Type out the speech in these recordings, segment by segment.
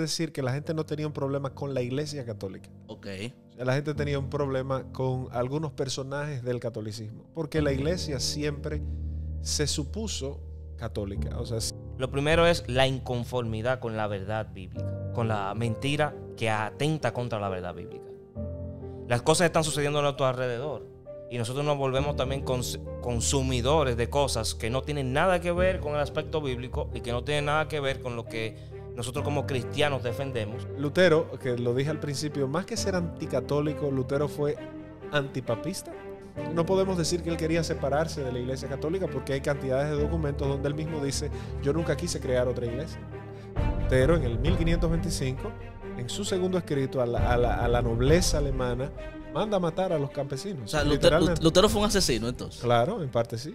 decir que la gente no tenía un problema con la iglesia católica. Ok. La gente tenía un problema con algunos personajes del catolicismo, porque la iglesia siempre se supuso católica. O sea, lo primero es la inconformidad con la verdad bíblica, con la mentira que atenta contra la verdad bíblica. Las cosas están sucediendo a nuestro alrededor y nosotros nos volvemos también consumidores de cosas que no tienen nada que ver con el aspecto bíblico y que no tienen nada que ver con lo que nosotros como cristianos defendemos. Lutero, que lo dije al principio, más que ser anticatólico, Lutero fue antipapista. No podemos decir que él quería separarse de la Iglesia Católica porque hay cantidades de documentos donde él mismo dice, yo nunca quise crear otra iglesia. Lutero en el 1525, en su segundo escrito a la, nobleza alemana, manda a matar a los campesinos. O sea, Lutero, fue un asesino entonces. Claro, en parte sí.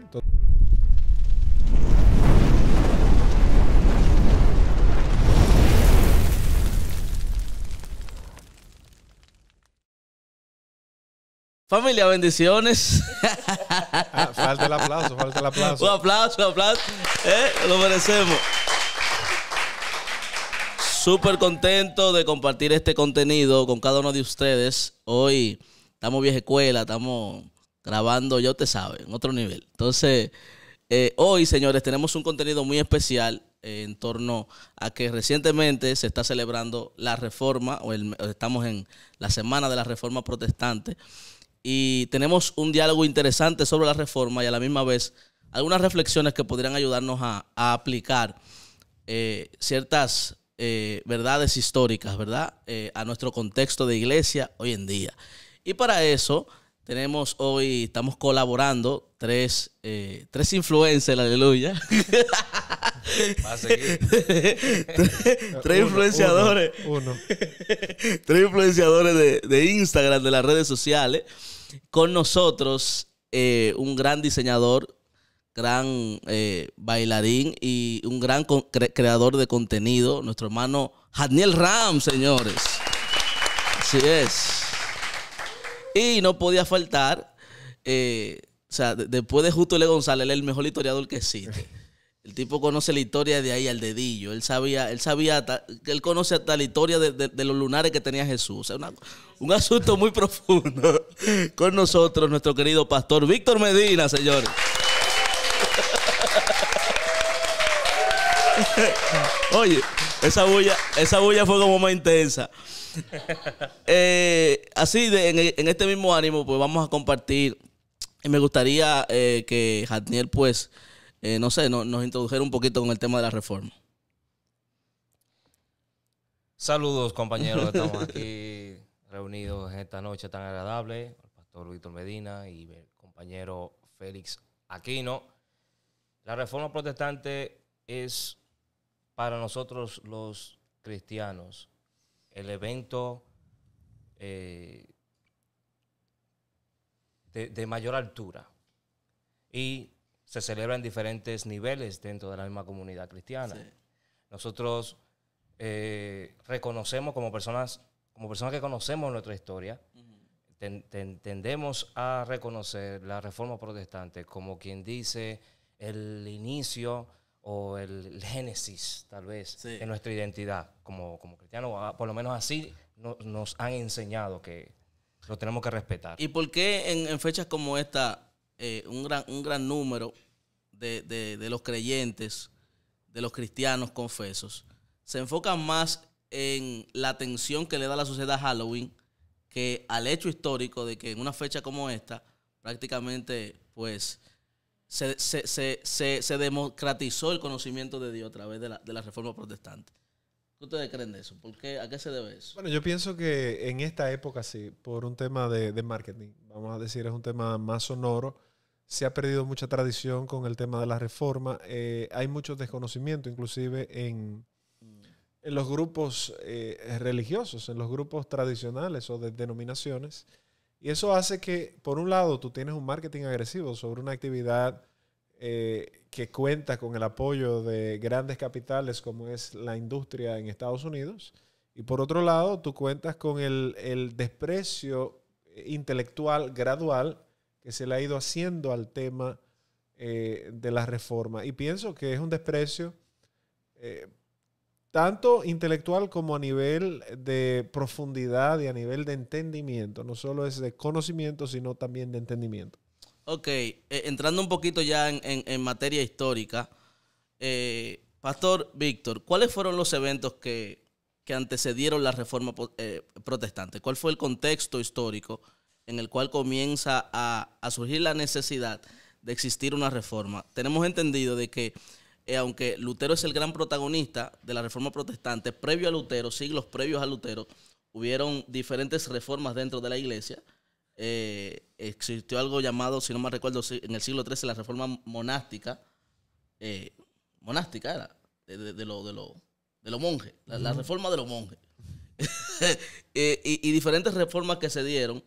Familia, bendiciones. Ah, falta el aplauso, falta el aplauso. Un aplauso, un aplauso. Eh, lo merecemos. Súper contento de compartir este contenido con cada uno de ustedes. Hoy estamos vieja escuela, estamos grabando, Yo te sabe, en otro nivel. Entonces, eh, hoy, señores, tenemos un contenido muy especial eh, en torno a que recientemente se está celebrando la reforma, o estamos en la semana de la reforma protestante y tenemos un diálogo interesante sobre la reforma y a la misma vez algunas reflexiones que podrían ayudarnos a, aplicar eh, ciertas eh, verdades históricas, ¿verdad? Eh, a nuestro contexto de iglesia hoy en día. Y para eso tenemos hoy, estamos colaborando tres, tres influencers, aleluya. tres influenciadores. Uno. tres influenciadores de, Instagram, de las redes sociales. Con nosotros, eh, un gran diseñador, gran eh, bailarín y un gran creador de contenido, nuestro hermano Daniel Ram, señores. Así es. Y no podía faltar, eh, o sea, después de Justo Le González, el mejor historiador que existe. El tipo conoce la historia de ahí al dedillo. Él sabía, él sabía, él conoce hasta la historia de, los lunares que tenía Jesús. O sea, un asunto muy profundo. Con nosotros, nuestro querido pastor Víctor Medina, señores. Oye, esa bulla, esa bulla fue como más intensa. Eh, así, en, este mismo ánimo, pues vamos a compartir. Y me gustaría eh, que Jatniel, pues, eh, no sé, no, nos introdujeron un poquito con el tema de la reforma. Saludos compañeros, estamos aquí reunidos en esta noche tan agradable, el pastor Víctor Medina y el compañero Félix Aquino. La reforma protestante es para nosotros los cristianos el evento eh, de, de mayor altura. Y se celebra en diferentes niveles dentro de la misma comunidad cristiana. Nosotros eh, reconocemos como personas, como personas que conocemos nuestra historia, tendemos a reconocer la reforma protestante como quien dice el inicio o el, génesis, tal vez, en nuestra identidad como, como o ah, Por lo menos así nos han enseñado que lo tenemos que respetar. ¿Y por qué en fechas como esta eh, un, gran, un gran número de, los creyentes, de los cristianos confesos, se enfocan más en la atención que le da la sociedad a Halloween que al hecho histórico de que en una fecha como esta, prácticamente, pues, se, democratizó el conocimiento de Dios a través de la, reforma protestante. ¿Qué ustedes creen de eso? ¿A qué se debe eso? Bueno, yo pienso que en esta época sí, por un tema de, de marketing, vamos a decir, es un tema más sonoro se ha perdido mucha tradición con el tema de la reforma. Eh, hay mucho desconocimiento, inclusive en, en los grupos eh, religiosos, en los grupos tradicionales o de denominaciones. Y eso hace que, por un lado, tú tienes un marketing agresivo sobre una actividad eh, que cuenta con el apoyo de grandes capitales como es la industria en Estados Unidos. Y por otro lado, tú cuentas con el, el desprecio intelectual gradual que se le ha ido haciendo al tema eh, de la reforma. Y pienso que es un desprecio eh, tanto intelectual como a nivel de profundidad y a nivel de entendimiento. No solo es de conocimiento, sino también de entendimiento. Ok, eh, entrando un poquito ya en, materia histórica, Pastor Víctor, ¿cuáles fueron los eventos que, que antecedieron la reforma protestante? ¿Cuál fue el contexto histórico? en el cual comienza a, surgir la necesidad de existir una reforma. Tenemos entendido de que eh, aunque Lutero es el gran protagonista de la reforma protestante, previo a Lutero, siglos previos a Lutero, hubieron diferentes reformas dentro de la iglesia. Eh, existió algo llamado, si no me recuerdo, en el siglo XIII, la reforma monástica. Eh, monástica era, de, de, los monjes, la, reforma de los monjes. y diferentes reformas que se dieron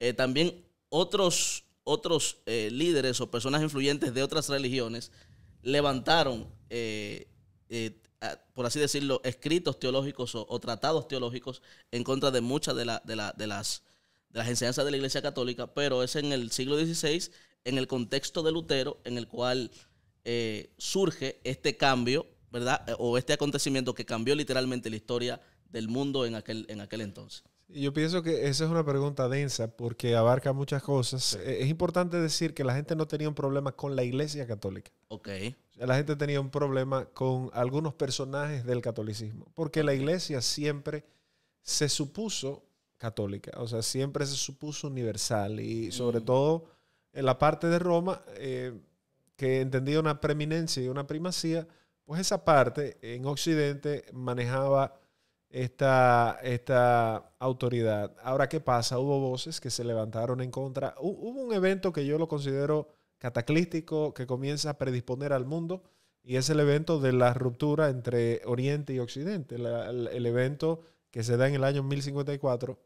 eh, también otros, otros eh, líderes o personas influyentes de otras religiones levantaron, eh, por así decirlo, escritos teológicos o, tratados teológicos en contra de muchas de, de, la, de, las, de las enseñanzas de la Iglesia Católica, pero es en el siglo XVI, en el contexto de Lutero, en el cual surge este cambio, ¿verdad? O este acontecimiento que cambió literalmente la historia del mundo en aquel, en aquel entonces. Yo pienso que esa es una pregunta densa porque abarca muchas cosas. Eh, es importante decir que la gente no tenía un problema con la Iglesia Católica. Ok. La gente tenía un problema con algunos personajes del catolicismo, porque la Iglesia siempre se supuso católica, o sea, siempre se supuso universal y sobre mm. todo en la parte de Roma, eh, que entendía una preeminencia y una primacía, pues esa parte en Occidente manejaba esta, esta autoridad. Ahora, ¿qué pasa? Hubo voces que se levantaron en contra. Hubo un evento que yo lo considero cataclístico que comienza a predisponer al mundo y es el evento de la ruptura entre Oriente y Occidente, el, evento que se da en el año 1054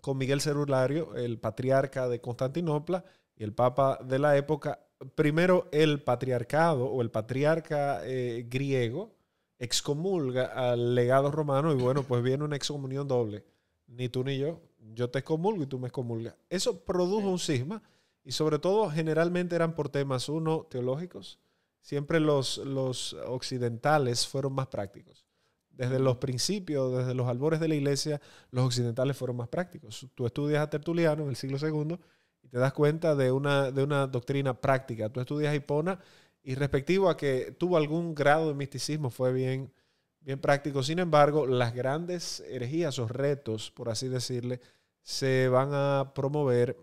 con Miguel Cerulario, el patriarca de Constantinopla y el papa de la época. Primero el patriarcado o el patriarca eh, griego, excomulga al legado romano y bueno, pues viene una excomunión doble. Ni tú ni yo. Yo te excomulgo y tú me excomulgas. Eso produjo un sisma y sobre todo generalmente eran por temas, uno, teológicos. Siempre los, los occidentales fueron más prácticos. Desde los principios, desde los albores de la iglesia, los occidentales fueron más prácticos. Tú estudias a Tertuliano en el siglo II y te das cuenta de una, de una doctrina práctica. Tú estudias a Hipona y respectivo a que tuvo algún grado de misticismo, fue bien, bien práctico. Sin embargo, las grandes herejías o retos, por así decirle, se van a promover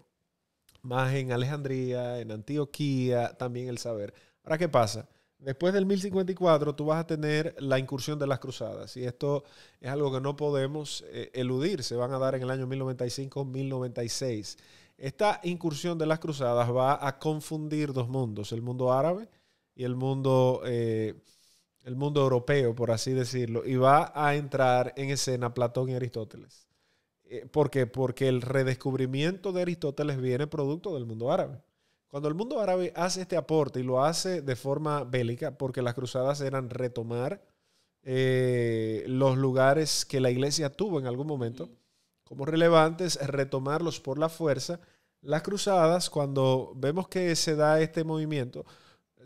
más en Alejandría, en Antioquía, también el saber. Ahora, ¿qué pasa? Después del 1054 tú vas a tener la incursión de las cruzadas y esto es algo que no podemos eh, eludir, se van a dar en el año 1095-1096. Esta incursión de las cruzadas va a confundir dos mundos, el mundo árabe y el mundo, eh, el mundo europeo, por así decirlo, y va a entrar en escena Platón y Aristóteles. Eh, ¿Por qué? Porque el redescubrimiento de Aristóteles viene producto del mundo árabe. Cuando el mundo árabe hace este aporte y lo hace de forma bélica, porque las cruzadas eran retomar eh, los lugares que la iglesia tuvo en algún momento como relevantes, retomarlos por la fuerza, las cruzadas, cuando vemos que se da este movimiento,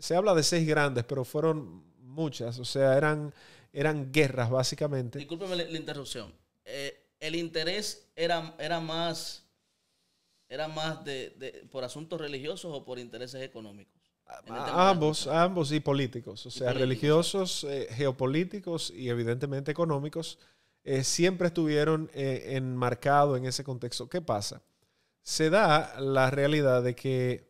se habla de seis grandes, pero fueron muchas, o sea, eran, eran guerras básicamente. Discúlpeme la, interrupción. Eh, el interés era, era más, era más de, por asuntos religiosos o por intereses económicos. Ah, ambos, ambos y políticos, o sea, religiosos, eh, geopolíticos y evidentemente económicos, eh, siempre estuvieron enmarcados en ese contexto. ¿Qué pasa? Se da la realidad de que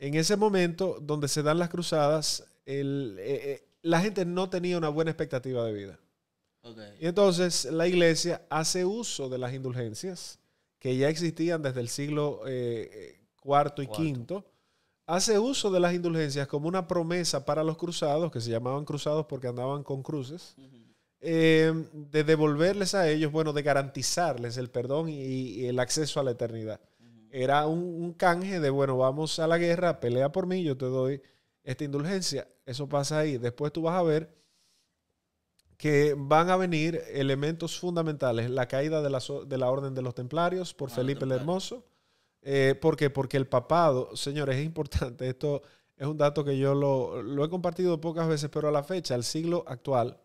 en ese momento donde se dan las cruzadas, eh, eh, la gente no tenía una buena expectativa de vida. Y entonces la iglesia hace uso de las indulgencias que ya existían desde el siglo IV eh, y V. hace uso de las indulgencias como una promesa para los cruzados, que se llamaban cruzados porque andaban con cruces, de devolverles a ellos, bueno, de garantizarles el perdón y el acceso a la eternidad. Era un, canje de, bueno, vamos a la guerra, pelea por mí, yo te doy esta indulgencia. Eso pasa ahí. Después tú vas a ver que van a venir elementos fundamentales. La caída de la, de la Orden de los Templarios por ah, Felipe el Hermoso. Eh, ¿Por qué? Porque el papado, señores, es importante. Esto es un dato que yo lo, he compartido pocas veces, pero a la fecha, al siglo actual,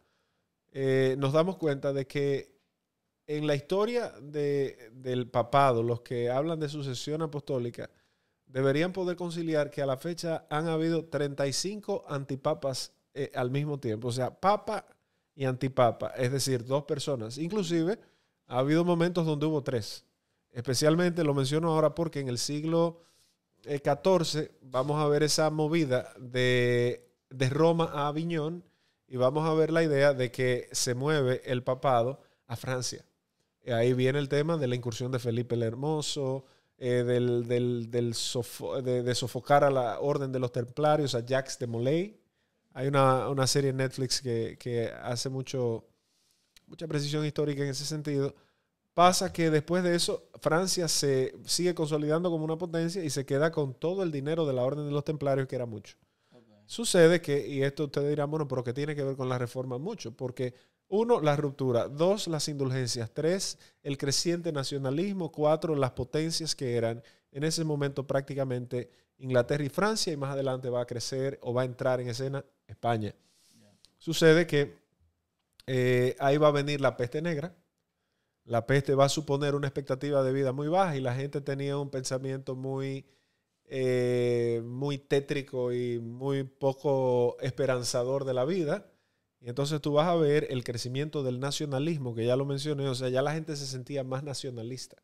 eh, nos damos cuenta de que en la historia del papado, los que hablan de sucesión apostólica, deberían poder conciliar que a la fecha han habido 35 antipapas eh, al mismo tiempo. O sea, papa y antipapa, es decir, dos personas. Inclusive, ha habido momentos donde hubo tres. Especialmente lo menciono ahora porque en el siglo XIV eh, vamos a ver esa movida de, de Roma a Aviñón y vamos a ver la idea de que se mueve el papado a Francia. Ahí viene el tema de la incursión de Felipe el Hermoso, eh, de, sofocar a la orden de los templarios, a Jacques de Molay. Hay una, serie en Netflix que, hace mucho, mucha precisión histórica en ese sentido. Pasa que después de eso, Francia se sigue consolidando como una potencia y se queda con todo el dinero de la orden de los templarios, que era mucho. Sucede que, y esto ustedes dirán, bueno, pero que tiene que ver con la reforma mucho, porque uno, la ruptura. Dos, las indulgencias. Tres, el creciente nacionalismo. Cuatro, las potencias que eran en ese momento prácticamente Inglaterra y Francia y más adelante va a crecer o va a entrar en escena España. Sucede que eh, ahí va a venir la peste negra. La peste va a suponer una expectativa de vida muy baja y la gente tenía un pensamiento muy, eh, muy tétrico y muy poco esperanzador de la vida entonces tú vas a ver el crecimiento del nacionalismo, que ya lo mencioné, o sea, ya la gente se sentía más nacionalista.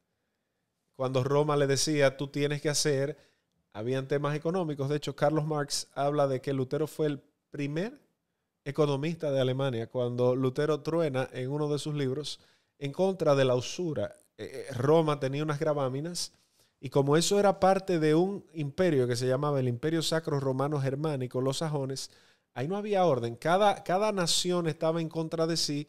Cuando Roma le decía, tú tienes que hacer, habían temas económicos. De hecho, Carlos Marx habla de que Lutero fue el primer economista de Alemania, cuando Lutero truena en uno de sus libros en contra de la usura. Eh, eh, Roma tenía unas graváminas y como eso era parte de un imperio que se llamaba el Imperio Sacro Romano Germánico, los sajones, Ahí no había orden. Cada, cada nación estaba en contra de sí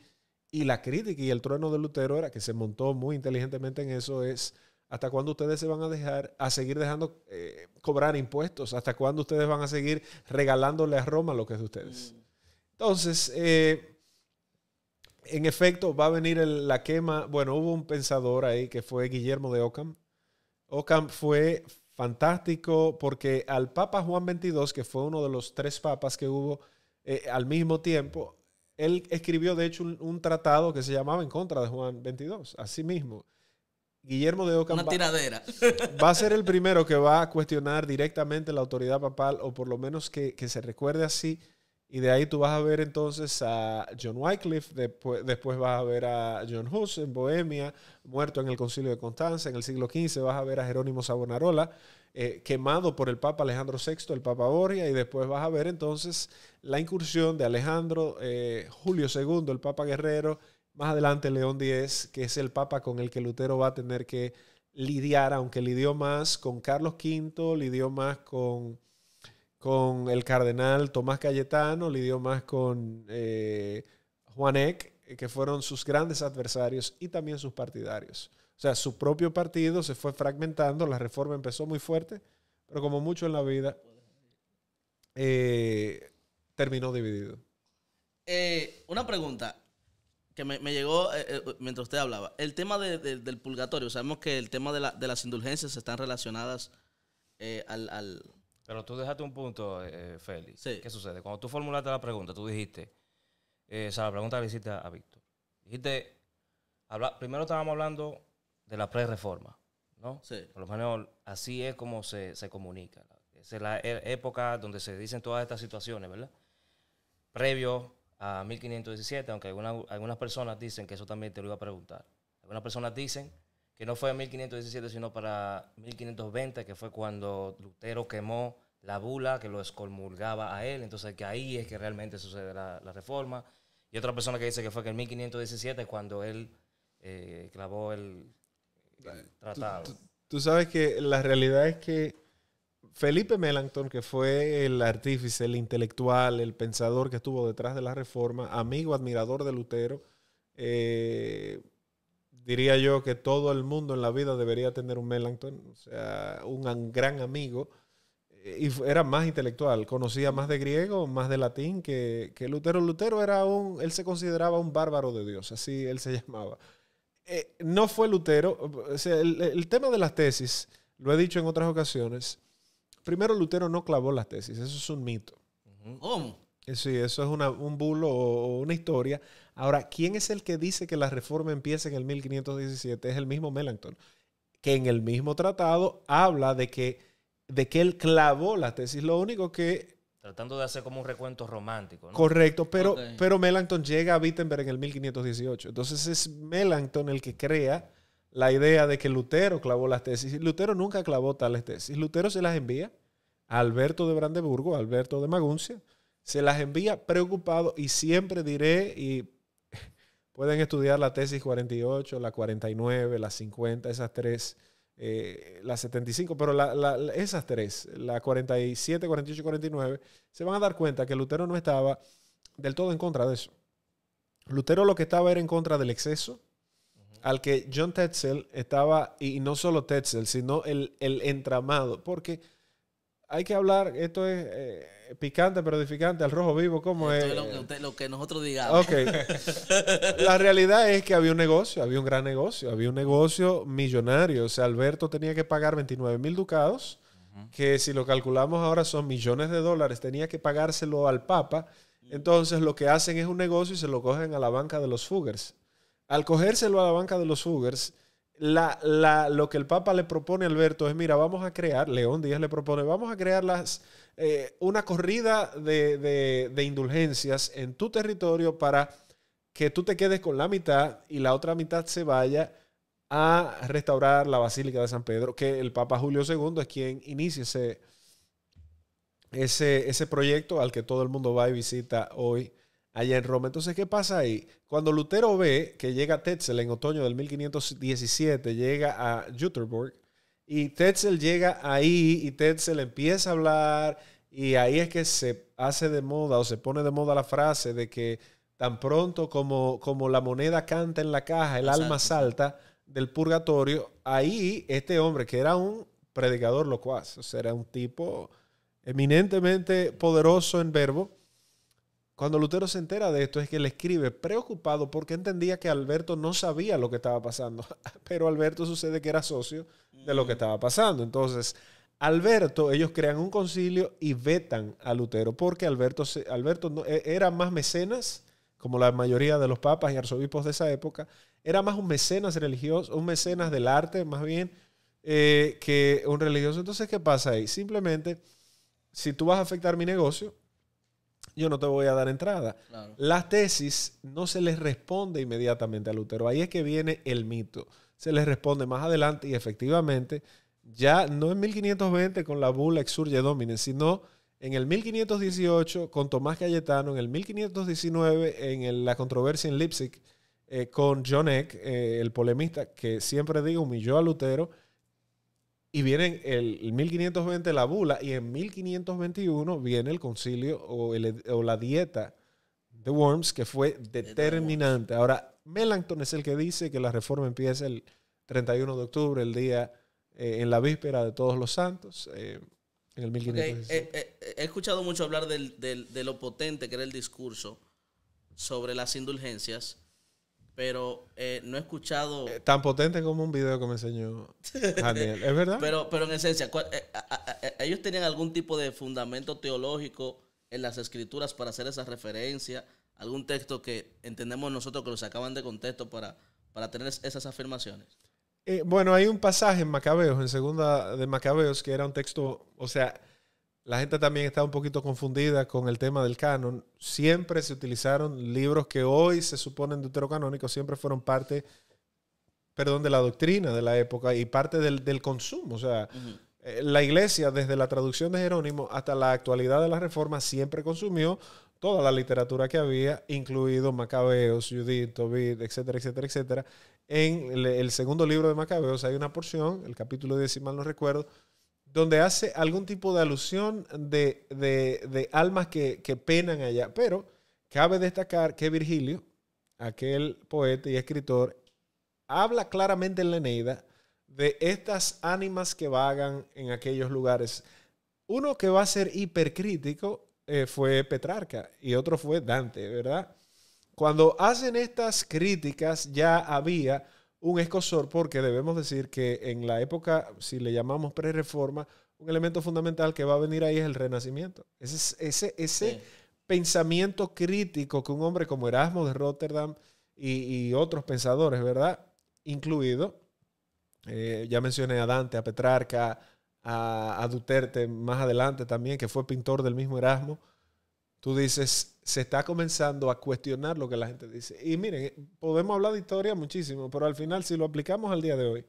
y la crítica y el trueno de Lutero era que se montó muy inteligentemente en eso es hasta cuándo ustedes se van a dejar a seguir dejando eh, cobrar impuestos, hasta cuándo ustedes van a seguir regalándole a Roma lo que es de ustedes. Mm. Entonces, eh, en efecto, va a venir la quema. Bueno, hubo un pensador ahí que fue Guillermo de Ockham. Ockham fue fantástico porque al Papa Juan XXII, que fue uno de los tres papas que hubo eh, al mismo tiempo, él escribió de hecho un, tratado que se llamaba En contra de Juan XXII, así mismo. Guillermo de Ocampo. Una tiradera. Va, a ser el primero que va a cuestionar directamente la autoridad papal, o por lo menos que se recuerde así y de ahí tú vas a ver entonces a John Wycliffe, después, vas a ver a John Huss en Bohemia, muerto en el concilio de Constanza en el siglo XV, vas a ver a Jerónimo Savonarola, eh, quemado por el Papa Alejandro VI, el Papa Borgia, y después vas a ver entonces la incursión de Alejandro, eh, Julio II, el Papa Guerrero, más adelante León X, que es el Papa con el que Lutero va a tener que lidiar, aunque lidió más con Carlos V, lidió más con con el cardenal Tomás Cayetano, lidió más con eh, Juan eh, que fueron sus grandes adversarios y también sus partidarios. O sea, su propio partido se fue fragmentando, la reforma empezó muy fuerte, pero como mucho en la vida, eh, terminó dividido. Eh, una pregunta que me, me llegó mientras usted hablaba. El tema del purgatorio, sabemos que el tema de, la, de las indulgencias están relacionadas al, al, pero tú dejaste un punto, eh, eh, Félix. ¿Qué sucede? Cuando tú formulaste la pregunta, tú dijiste, eh, o sea, la pregunta que hiciste a Víctor. Dijiste, primero estábamos hablando de la pre-reforma, ¿no? Sí. Por lo menos así es como se, se comunica. Esa es la e, época donde se dicen todas estas situaciones, ¿verdad? Previo a 1517, aunque algunas personas dicen que eso también te lo iba a preguntar. Algunas personas dicen que no fue en 1517, sino para 1520, que fue cuando Lutero quemó la bula que lo excomulgaba a él. Entonces, que ahí es que realmente sucede la, reforma. Y otra persona que dice que fue que en 1517, cuando él eh, clavó el, tratado. Tú, sabes que la realidad es que Felipe Melanchthon, que fue el artífice, el intelectual, el pensador que estuvo detrás de la reforma, amigo, admirador de Lutero, eh, diría yo que todo el mundo en la vida debería tener un Melanchthon, o sea, un gran amigo. Eh, y era más intelectual, conocía más de griego, más de latín que, Lutero. Lutero era un, él se consideraba un bárbaro de Dios, así él se llamaba. Eh, no fue Lutero, o sea, el, tema de las tesis, lo he dicho en otras ocasiones, primero Lutero no clavó las tesis, eso es un mito. Eh, sí, eso es un bulo o una historia Ahora, ¿quién es el que dice que la reforma empieza en el 1517? Es el mismo Melanchthon, que en el mismo tratado habla de que, de que él clavó las tesis. Lo único que Tratando de hacer como un recuento romántico. Correcto, pero, pero Melanchthon llega a Wittenberg en el 1518. Entonces es Melanchthon el que crea la idea de que Lutero clavó las tesis. Lutero nunca clavó tales tesis. Lutero se las envía a Alberto de Brandeburgo, a Alberto de Maguncia. Se las envía preocupado y siempre diré, y Pueden estudiar la tesis 48, la 49, la 50, eh, esas tres, la 75, pero esas tres, la 47, 48 y 49, se van a dar cuenta que Lutero no estaba del todo en contra de eso. Lutero lo que estaba era en contra del exceso, al que John Tetzel estaba, y no solo Tetzel, sino el, el entramado, porque hay que hablar, esto es eh, picante pero edificante, al rojo vivo, ¿cómo es? lo, que nosotros digamos. La realidad es que había un negocio, había un gran negocio, había un negocio millonario. O sea, Alberto tenía que pagar 29 mil ducados, que si lo calculamos ahora son millones de dólares, tenía que pagárselo al Papa. Entonces lo que hacen es un negocio y se lo cogen a la banca de los Fuggers. Al cogérselo a la banca de los Fuggers, lo que el Papa le propone, Alberto, es, mira, vamos a crear, León Díaz le propone, vamos a crear las, eh, una corrida de, indulgencias en tu territorio para que tú te quedes con la mitad y la otra mitad se vaya a restaurar la Basílica de San Pedro, que el Papa Julio II es quien inicia ese, ese, ese proyecto al que todo el mundo va y visita hoy allá en Roma. Entonces, ¿qué pasa ahí? Cuando Lutero ve que llega Tetzel en otoño del 1517, llega a Jutterburg, y Tetzel llega ahí y Tetzel empieza a hablar y ahí es que se hace de moda o se pone de moda la frase de que tan pronto como, como la moneda canta en la caja, el alma salta del purgatorio, ahí este hombre que era un predicador locuaz, o sea, era un tipo eminentemente poderoso en verbo, cuando Lutero se entera de esto es que le escribe preocupado porque entendía que Alberto no sabía lo que estaba pasando, pero Alberto sucede que era socio de lo que mm. estaba pasando. Entonces, Alberto, ellos crean un concilio y vetan a Lutero porque Alberto, Alberto e, era más mecenas, como la mayoría de los papas y arzobispos de esa época, era más un mecenas religioso, un mecenas del arte más bien eh, que un religioso. Entonces, ¿qué pasa ahí? Simplemente, si tú vas a afectar mi negocio, yo no te voy a dar entrada. Las tesis no se les responde inmediatamente a Lutero. Ahí es que viene el mito. Se les responde más adelante y efectivamente, ya no en 1520 con la bula Exurge Domine, sino en el 1518 con Tomás Cayetano, en el 1519 en la controversia en Leipzig eh, con John Eck, eh, el polemista que siempre digo humilló a Lutero y vienen el, 1520 la bula y en 1521 viene el concilio o, la dieta de Worms que fue determinante. Ahora, Melanchthon es el que dice que la reforma empieza el 31 de octubre, el día eh, en la víspera de todos los santos. Eh, en el 1521. Eh, he escuchado mucho hablar de lo potente que era el discurso sobre las indulgencias pero eh, no he escuchado. Eh, tan potente como un video que me enseñó Daniel, ¿es verdad? Pero, pero en esencia, eh, ¿ellos tenían algún tipo de fundamento teológico en las escrituras para hacer esa referencia? ¿Algún texto que entendemos nosotros que lo sacaban de contexto para, para tener esas afirmaciones? bueno, hay un pasaje en Macabeos, en segunda de Macabeos, que era un texto, o sea, la gente también está un poquito confundida con el tema del canon. Siempre se utilizaron libros que hoy se suponen deuterocanónicos, siempre fueron parte, perdón, de la doctrina de la época y parte del, consumo. O sea, eh, la iglesia, desde la traducción de Jerónimo hasta la actualidad de la Reforma, siempre consumió toda la literatura que había, incluido Macabeos, Judith, Tobit, etcétera, etcétera, etcétera. En el, segundo libro de Macabeos hay una porción, el capítulo 10, no recuerdo, donde hace algún tipo de alusión de, de, almas que, penan allá. Pero cabe destacar que Virgilio, aquel poeta y escritor, habla claramente en la Eneida de estas ánimas que vagan en aquellos lugares. Uno que va a ser hipercrítico eh, fue Petrarca y otro fue Dante, ¿verdad? Cuando hacen estas críticas ya había un escosor porque debemos decir que en la época, si le llamamos pre-reforma, un elemento fundamental que va a venir ahí es el renacimiento. Ese, ese, ese pensamiento crítico que un hombre como Erasmo de Rotterdam y, otros pensadores, ¿verdad? Incluido, eh, ya mencioné a Dante, a Petrarca, a, Duterte más adelante también, que fue pintor del mismo Erasmo tú dices, se está comenzando a cuestionar lo que la gente dice. Y miren, podemos hablar de historia muchísimo, pero al final, si lo aplicamos al día de hoy,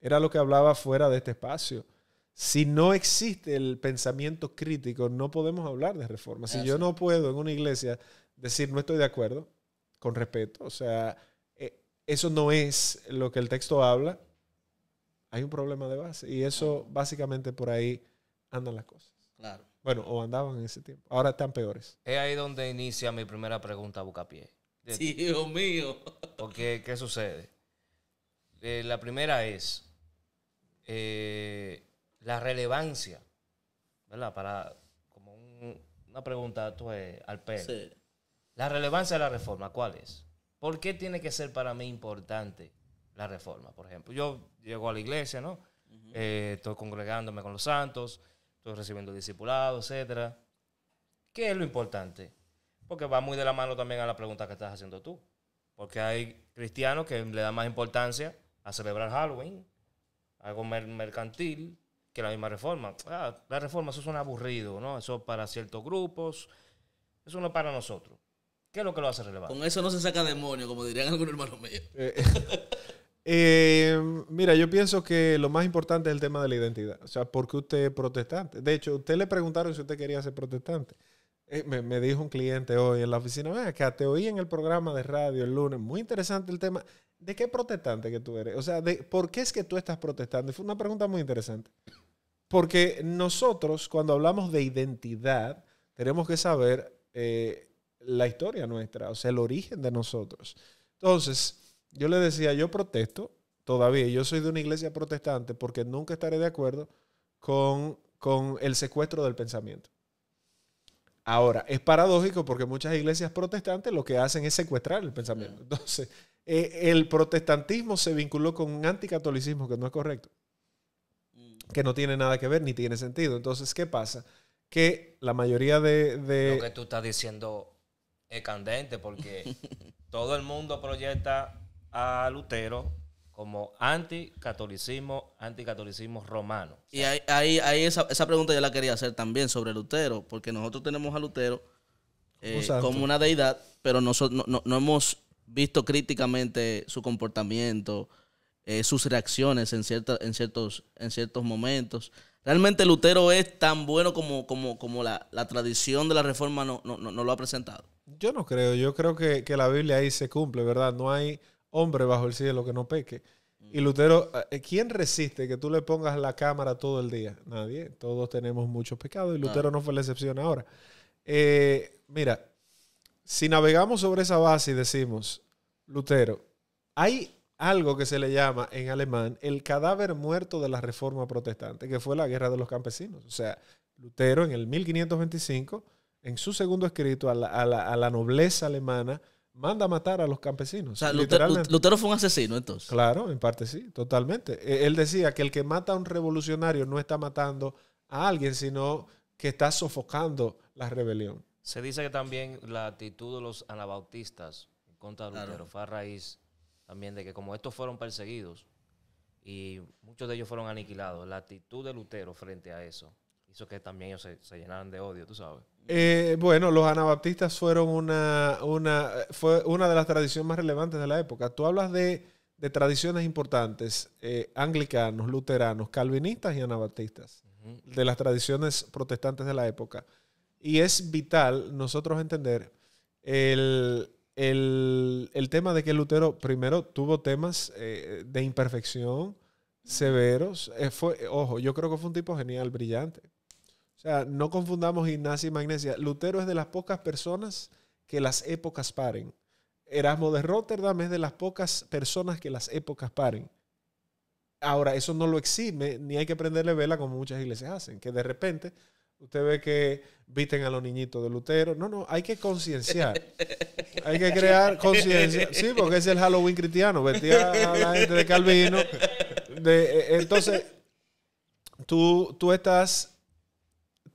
era lo que hablaba fuera de este espacio. Si no existe el pensamiento crítico, no podemos hablar de reforma. Si yo no puedo en una iglesia decir no estoy de acuerdo, con respeto, o sea, eh, eso no es lo que el texto habla, hay un problema de base. Y eso básicamente por ahí andan las cosas. Claro. Bueno, o andaban en ese tiempo. Ahora están peores. Es ahí donde inicia mi primera pregunta, Bucapié. Sí, Dios mío. Porque, ¿qué sucede? Eh, la primera es eh, la relevancia, ¿verdad? Para, como una pregunta tú, eh, al pelo. La relevancia de la reforma, ¿cuál es? ¿Por qué tiene que ser para mí importante la reforma, por ejemplo? Yo llego a la iglesia, ¿no? estoy congregándome con los santos estoy recibiendo discipulado, etcétera. ¿Qué es lo importante? Porque va muy de la mano también a la pregunta que estás haciendo tú. Porque hay cristianos que le dan más importancia a celebrar Halloween, algo mercantil, que la misma reforma. Ah, la reforma, eso suena aburrido, ¿no? Eso para ciertos grupos, eso no para nosotros. ¿Qué es lo que lo hace relevante? Con eso no se saca demonio, como dirían algunos hermanos míos. Eh, eh. Eh, mira, yo pienso que lo más importante es el tema de la identidad. O sea, ¿por qué usted es protestante? De hecho, usted le preguntaron si usted quería ser protestante. Eh, me, dijo un cliente hoy en la oficina, Venga, te oí en el programa de radio el lunes, muy interesante el tema. ¿De qué protestante que tú eres? O sea, ¿por qué es que tú estás protestando? Fue una pregunta muy interesante. Porque nosotros, cuando hablamos de identidad, tenemos que saber eh, la historia nuestra, o sea, el origen de nosotros. Entonces, yo le decía, yo protesto todavía, yo soy de una iglesia protestante porque nunca estaré de acuerdo con, con el secuestro del pensamiento. Ahora, es paradójico porque muchas iglesias protestantes lo que hacen es secuestrar el pensamiento. Entonces, eh, el protestantismo se vinculó con un anticatolicismo que no es correcto, mm. que no tiene nada que ver ni tiene sentido. Entonces, ¿qué pasa? Que la mayoría de... de... Lo que tú estás diciendo es candente porque todo el mundo proyecta a Lutero como anticatolicismo, anticatolicismo romano. Y ahí, ahí, esa, pregunta yo la quería hacer también sobre Lutero, porque nosotros tenemos a Lutero eh, como una deidad, pero nosotros no, hemos visto críticamente su comportamiento, eh, sus reacciones en, en, ciertos, en ciertos momentos. Realmente Lutero es tan bueno como, como, como la, tradición de la reforma no, no, lo ha presentado. Yo no creo, yo creo que la Biblia ahí se cumple, ¿verdad? No hay hombre bajo el cielo que no peque. Y Lutero, eh, ¿quién resiste que tú le pongas la cámara todo el día? Nadie. Todos tenemos muchos pecados y Lutero no, fue la excepción ahora. Eh, mira, si navegamos sobre esa base y decimos, Lutero, hay algo que se le llama en alemán el cadáver muerto de la Reforma Protestante, que fue la guerra de los campesinos. O sea, Lutero en el 1525, en su segundo escrito a la nobleza alemana, manda a matar a los campesinos. Lutero, fue un asesino entonces. Claro, en parte sí, totalmente. E-, él decía que el que mata a un revolucionario no está matando a alguien, sino que está sofocando la rebelión. Se dice que también la actitud de los anabautistas contra Lutero fue a raíz también de que como estos fueron perseguidos y muchos de ellos fueron aniquilados, la actitud de Lutero frente a eso eso que también ellos se, se de odio, tú sabes. Eh, bueno, los anabaptistas fueron una, una, fue una de las tradiciones más relevantes de la época. Tú hablas de, tradiciones importantes, eh, anglicanos, luteranos, calvinistas y anabaptistas, de las tradiciones protestantes de la época. Y es vital nosotros entender el, tema de que Lutero primero tuvo temas eh, de imperfección severos. fue, ojo, yo creo que fue un tipo genial, brillante no confundamos gimnasia y magnesia. Lutero es de las pocas personas que las épocas paren. Erasmo de Rotterdam es de las pocas personas que las épocas paren. Ahora, eso no lo exime, ni hay que prenderle vela como muchas iglesias hacen, que de repente usted ve que visten a los niñitos de Lutero. No, no, hay que concienciar. Hay que crear conciencia. Sí, porque es el Halloween cristiano, vestía a la gente de Calvino. Eh, entonces, tú, tú estás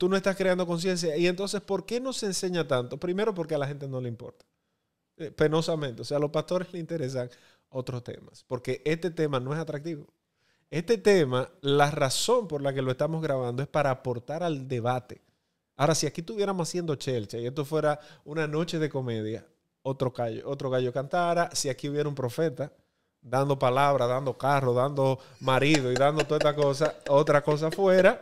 tú no estás creando conciencia. Y entonces, ¿por qué no se enseña tanto? Primero, porque a la gente no le importa. Eh, penosamente. O sea, a los pastores le interesan otros temas, porque este tema no es atractivo. Este tema, la razón por la que lo estamos grabando es para aportar al debate. Ahora, si aquí estuviéramos haciendo chelcha y esto fuera una noche de comedia, otro gallo, otro gallo cantara, si aquí hubiera un profeta dando palabra, dando carro, dando marido y dando toda esta cosa, otra cosa fuera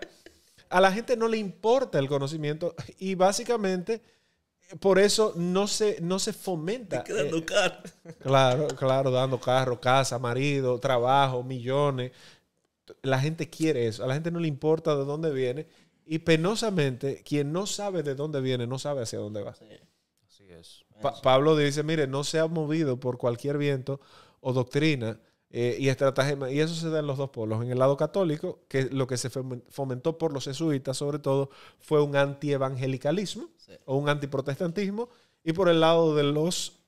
a la gente no le importa el conocimiento y básicamente por eso no se, no se fomenta. Eh, claro, claro, dando carro, casa, marido, trabajo, millones. La gente quiere eso, a la gente no le importa de dónde viene y penosamente quien no sabe de dónde viene no sabe hacia dónde va. Así es. Pablo dice, mire, no se ha movido por cualquier viento o doctrina eh, y eso se da en los dos polos. En el lado católico, que lo que se fomentó por los jesuitas, sobre todo, fue un antievangelicalismo evangelicalismo o un antiprotestantismo. Y por el lado de los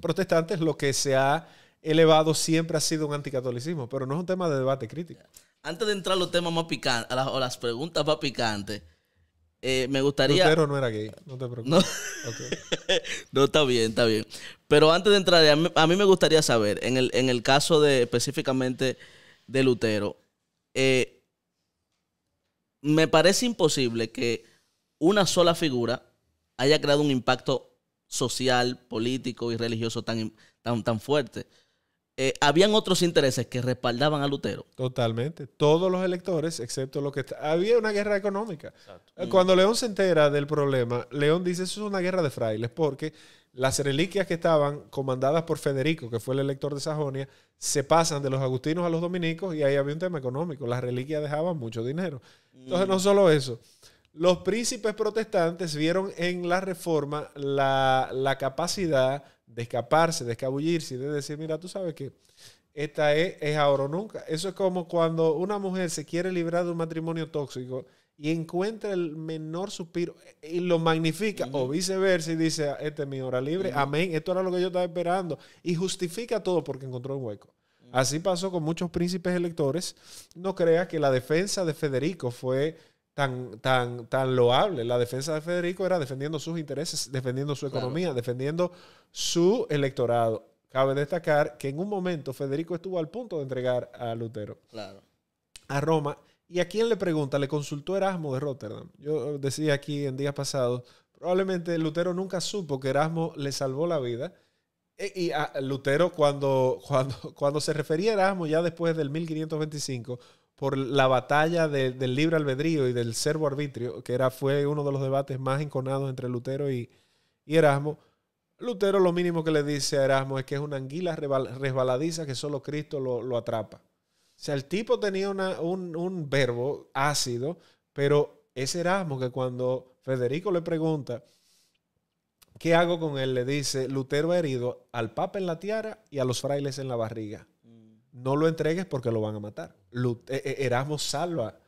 protestantes, lo que se ha elevado siempre ha sido un anticatolicismo, pero no es un tema de debate crítico. Antes de entrar a los temas más picantes, o las preguntas más picantes, eh, me gustaría. Lutero no era gay, no te preocupes. No, está bien, está bien. Pero antes de entrar, a mí, me gustaría saber, en el, en el caso de específicamente de Lutero, eh, me parece imposible que una sola figura haya creado un impacto social, político y religioso tan, tan, tan fuerte. Eh, habían otros intereses que respaldaban a Lutero. Totalmente. Todos los electores, excepto los que... Había una guerra económica. Eh, cuando León se entera del problema, León dice, eso es una guerra de frailes, porque las reliquias que estaban comandadas por Federico, que fue el elector de Sajonia, se pasan de los agustinos a los dominicos y ahí había un tema económico. Las reliquias dejaban mucho dinero. Entonces, no mm. solo eso. Los príncipes protestantes vieron en la reforma la, la capacidad de escaparse, de escabullirse, de decir, mira, tú sabes que esta es, ahora o nunca. Eso es como cuando una mujer se quiere librar de un matrimonio tóxico y encuentra el menor suspiro eh, y lo magnifica, o viceversa, y dice, este es mi hora libre, amén, esto era lo que yo estaba esperando, y justifica todo porque encontró un hueco. Así pasó con muchos príncipes electores. No crea que la defensa de Federico fue tan, tan, loable. La defensa de Federico era defendiendo sus intereses, defendiendo su economía, defendiendo su electorado. Cabe destacar que en un momento Federico estuvo al punto de entregar a Lutero a Roma. ¿Y a quien le pregunta? Le consultó Erasmo de Rotterdam. Yo decía aquí en días pasados, probablemente Lutero nunca supo que Erasmo le salvó la vida. E, y a Lutero, cuando, cuando, cuando se refería a Erasmo, ya después del 1525, por la batalla del libre albedrío y del servo arbitrio, que era, fue uno de los debates más enconados entre Lutero y, Erasmo. Lutero lo mínimo que le dice a Erasmo es que es una anguila resbaladiza que solo Cristo lo, atrapa. O sea, el tipo tenía un, un, verbo ácido, pero es Erasmo que cuando Federico le pregunta, ¿qué hago con él? Le dice, Lutero ha herido al Papa en la tiara y a los frailes en la barriga no lo entregues porque lo van a matar. Lut e- e- Erasmo salva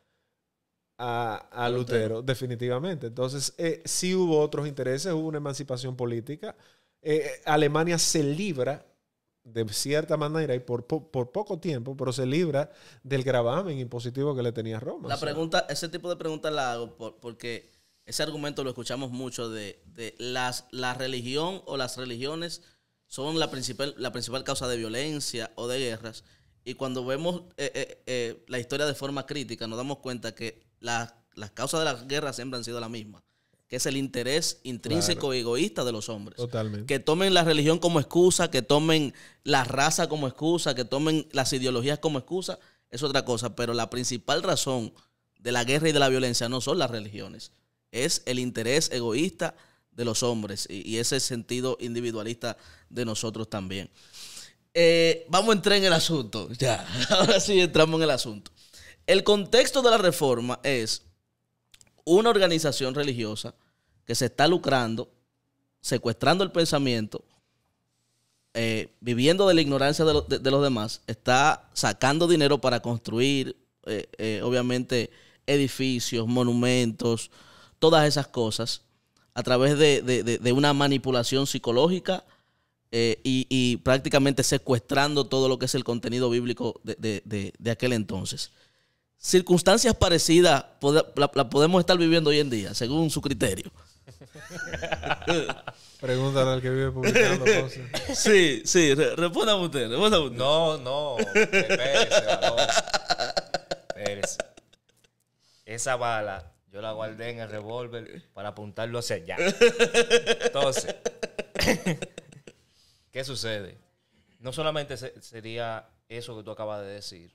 a, Lutero. definitivamente. Entonces, eh, sí hubo otros intereses, hubo una emancipación política. Eh, eh, Alemania se libra de cierta manera y por, poco tiempo, pero se libra del gravamen impositivo que le tenía Roma. La pregunta, ese tipo de preguntas la hago porque ese argumento lo escuchamos mucho de, las, la religión o las religiones son la principal, la principal causa de violencia o de guerras. Y cuando vemos eh, eh, eh, la historia de forma crítica, nos damos cuenta que las causas de las guerras siempre han sido las mismas, que es el interés intrínseco egoísta de los hombres. Totalmente. Que tomen la religión como excusa, que tomen la raza como excusa, que tomen las ideologías como excusa, es otra cosa. Pero la principal razón de la guerra y de la violencia no son las religiones, es el interés egoísta de los hombres y, ese sentido individualista de nosotros también. Eh, vamos a entrar en el asunto, ya, ahora sí entramos en el asunto. El contexto de la reforma es una organización religiosa que se está lucrando, secuestrando el pensamiento, eh, viviendo de la ignorancia de, los demás, está sacando dinero para construir, eh, obviamente, edificios, monumentos, todas esas cosas, a través de, una manipulación psicológica eh, y, prácticamente secuestrando todo lo que es el contenido bíblico de, aquel entonces. Circunstancias parecidas la, podemos estar viviendo hoy en día, según su criterio. Pregúntale al que vive publicando cosas. Sí, sí, responda usted, usted, No, no, espérese, Esa bala yo la guardé en el revólver para apuntarlo hacia allá. Entonces, ¿qué sucede? No solamente sería eso que tú acabas de decir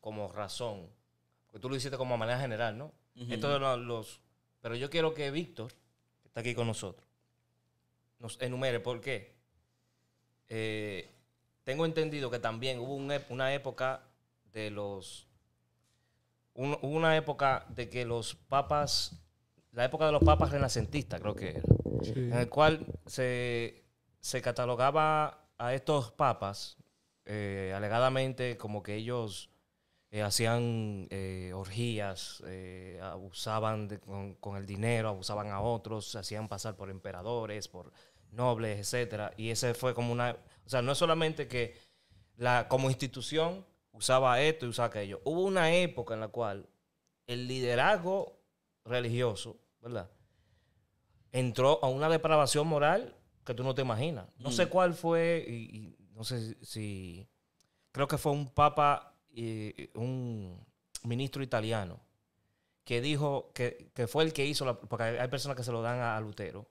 como razón, porque tú lo hiciste como manera general, ¿no? los, pero yo quiero que Víctor, que está aquí con nosotros, nos enumere por qué. Eh, tengo entendido que también hubo una época de los hubo una época de que los papas, la época de los papas renacentistas, creo que era, en el cual se, catalogaba a estos papas, eh, alegadamente, como que ellos eh, hacían eh, orgías, abusaban con, el dinero, abusaban a otros, se hacían pasar por emperadores, por nobles, etcétera. Y ese fue como una. O sea, no es solamente que la, como institución usaba esto y usaba aquello. Hubo una época en la cual el liderazgo religioso, ¿verdad? Entró a una depravación moral que tú no te imaginas. No sé mm. cuál fue, y, no sé si, creo que fue un papa, y eh, eh, un ministro italiano, que dijo, que, fue el que hizo, la, porque hay personas que se lo dan a, Lutero,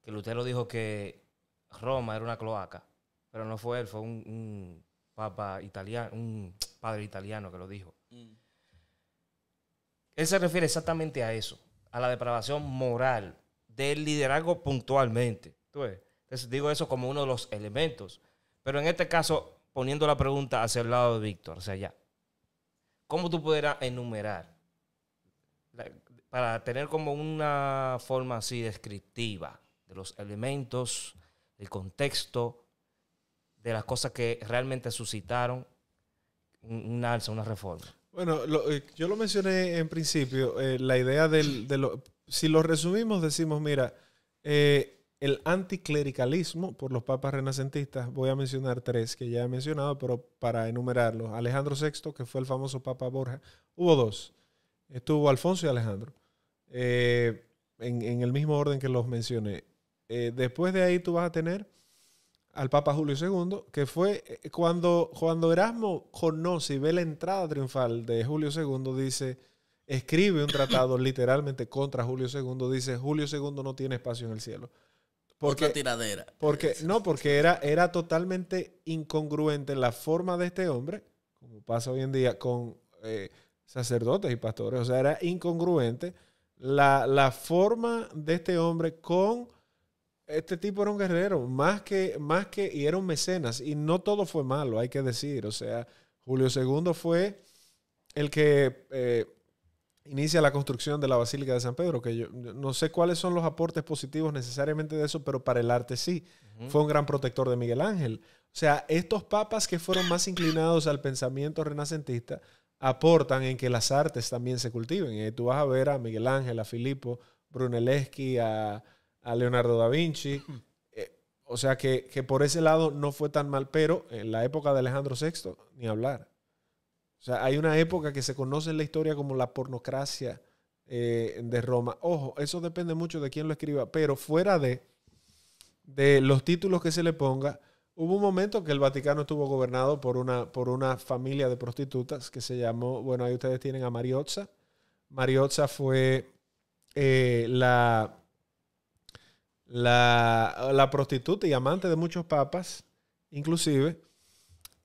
que Lutero dijo que Roma era una cloaca, pero no fue él, fue un papa italiano, un padre italiano que lo dijo. Mm. Él se refiere exactamente a eso, a la depravación moral del liderazgo puntualmente. Entonces digo eso como uno de los elementos. Pero en este caso, poniendo la pregunta hacia el lado de Víctor, sea ya ¿cómo tú pudieras enumerar para tener como una forma así descriptiva de los elementos, el contexto, de las cosas que realmente suscitaron un, alza, una reforma. Bueno, eh, yo lo mencioné en principio, eh, la idea del, de lo, si lo resumimos, decimos, mira, eh, el anticlericalismo por los papas renacentistas, voy a mencionar tres que ya he mencionado, pero para enumerarlos, Alejandro VI, que fue el famoso Papa Borja, hubo dos, estuvo Alfonso y Alejandro, en, en, el mismo orden que los mencioné. después de ahí tú vas a tener al Papa Julio II, que fue eh, cuando, cuando Erasmo conoce y ve la entrada triunfal de Julio II, dice, escribe un tratado literalmente contra Julio II, dice, Julio II no tiene espacio en el cielo. Porque, tiradera. Porque, no, porque era, era totalmente incongruente la forma de este hombre, como pasa hoy en día con eh, sacerdotes y pastores, o sea, era incongruente la, la forma de este hombre con este tipo era un guerrero, más que, más que, y eran mecenas, y no todo fue malo, hay que decir. O sea, Julio II fue el que eh, inicia la construcción de la Basílica de San Pedro, que yo no sé cuáles son los aportes positivos necesariamente de eso, pero para el arte sí. Fue un gran protector de Miguel Ángel. O sea, estos papas que fueron más inclinados al pensamiento renacentista aportan en que las artes también se cultiven. Y ¿eh? tú vas a ver a Miguel Ángel, a Filippo Brunelleschi, a a Leonardo da Vinci. Eh, o sea que, por ese lado no fue tan mal, pero en la época de Alejandro VI, ni hablar. O sea, hay una época que se conoce en la historia como la pornocracia eh, de Roma. Ojo, eso depende mucho de quién lo escriba, pero fuera de, de los títulos que se le ponga, Hubo un momento que el Vaticano estuvo gobernado por una, por una familia de prostitutas que se llamó, bueno, ahí ustedes tienen a Mariozza. Mariozza fue eh, la, la, prostituta y amante de muchos papas, inclusive.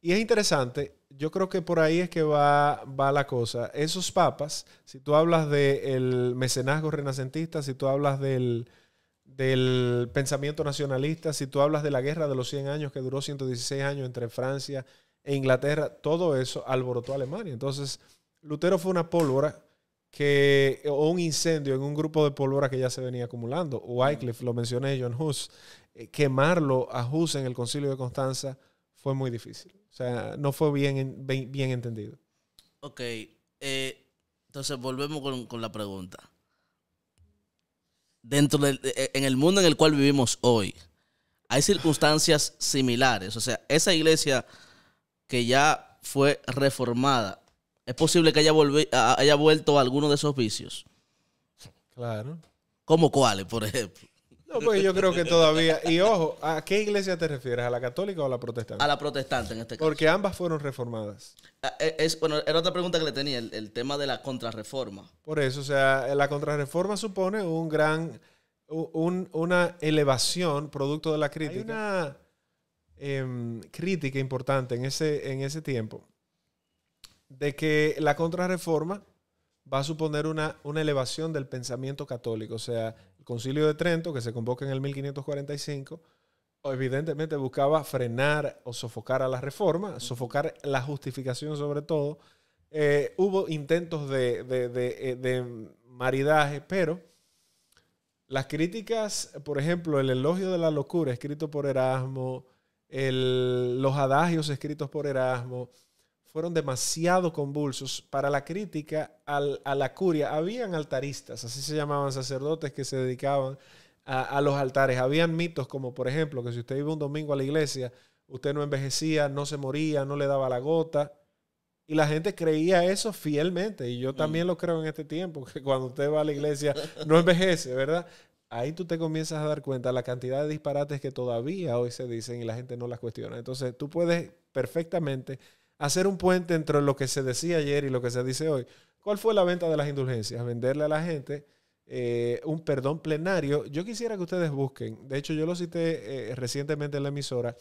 Y es interesante, yo creo que por ahí es que va, va la cosa. Esos papas, si tú hablas del mecenazgo renacentista, si tú hablas del, del pensamiento nacionalista, si tú hablas de la guerra de los 100 años que duró 116 años entre Francia e Inglaterra, todo eso alborotó a Alemania. Entonces, Lutero fue una pólvora que, o un incendio en un grupo de pólvora que ya se venía acumulando. Mm. Wycliffe, lo mencioné, John Hus, eh, quemarlo a Hus en el concilio de Constanza fue muy difícil. O sea, no fue bien, bien, entendido. Ok, eh, entonces volvemos con, la pregunta. Dentro eh, en el mundo en el cual vivimos hoy, hay circunstancias similares. O sea, esa iglesia que ya fue reformada es posible que haya, vuelto alguno de esos vicios. Claro. ¿Cómo cuáles, por ejemplo? No, pues yo creo que todavía. Y ojo, ¿a qué iglesia te refieres? ¿A la católica o a la protestante? A la protestante en este caso. Porque ambas fueron reformadas. Ah, eh, es, bueno, era otra pregunta que le tenía, el, tema de la contrarreforma. Por eso, o sea, la contrarreforma supone un gran. una elevación producto de la crítica. Hay una em, crítica importante en ese, en ese tiempo de que la contrarreforma va a suponer una, elevación del pensamiento católico. O sea, el concilio de Trento, que se convoca en el 1545, evidentemente buscaba frenar o sofocar a la reforma, sofocar la justificación sobre todo. Eh, hubo intentos eh, de, maridaje, pero las críticas, por ejemplo, el elogio de la locura escrito por Erasmo, los adagios escritos por Erasmo, fueron demasiado convulsos para la crítica a la curia. Habían altaristas, así se llamaban sacerdotes que se dedicaban a, los altares. Habían mitos como, por ejemplo, que si usted iba un domingo a la iglesia, usted no envejecía, no se moría, no le daba la gota. Y la gente creía eso fielmente. Y yo también mm. lo creo en este tiempo, que cuando usted va a la iglesia no envejece, ¿verdad? ahí tú te comienzas a dar cuenta la cantidad de disparates que todavía hoy se dicen y la gente no las cuestiona. Entonces, tú puedes perfectamente hacer un puente entre lo que se decía ayer y lo que se dice hoy. ¿Cuál fue la venta de las indulgencias? Venderle a la gente eh, un perdón plenario. Yo quisiera que ustedes busquen, de hecho yo lo cité eh, recientemente en la emisora,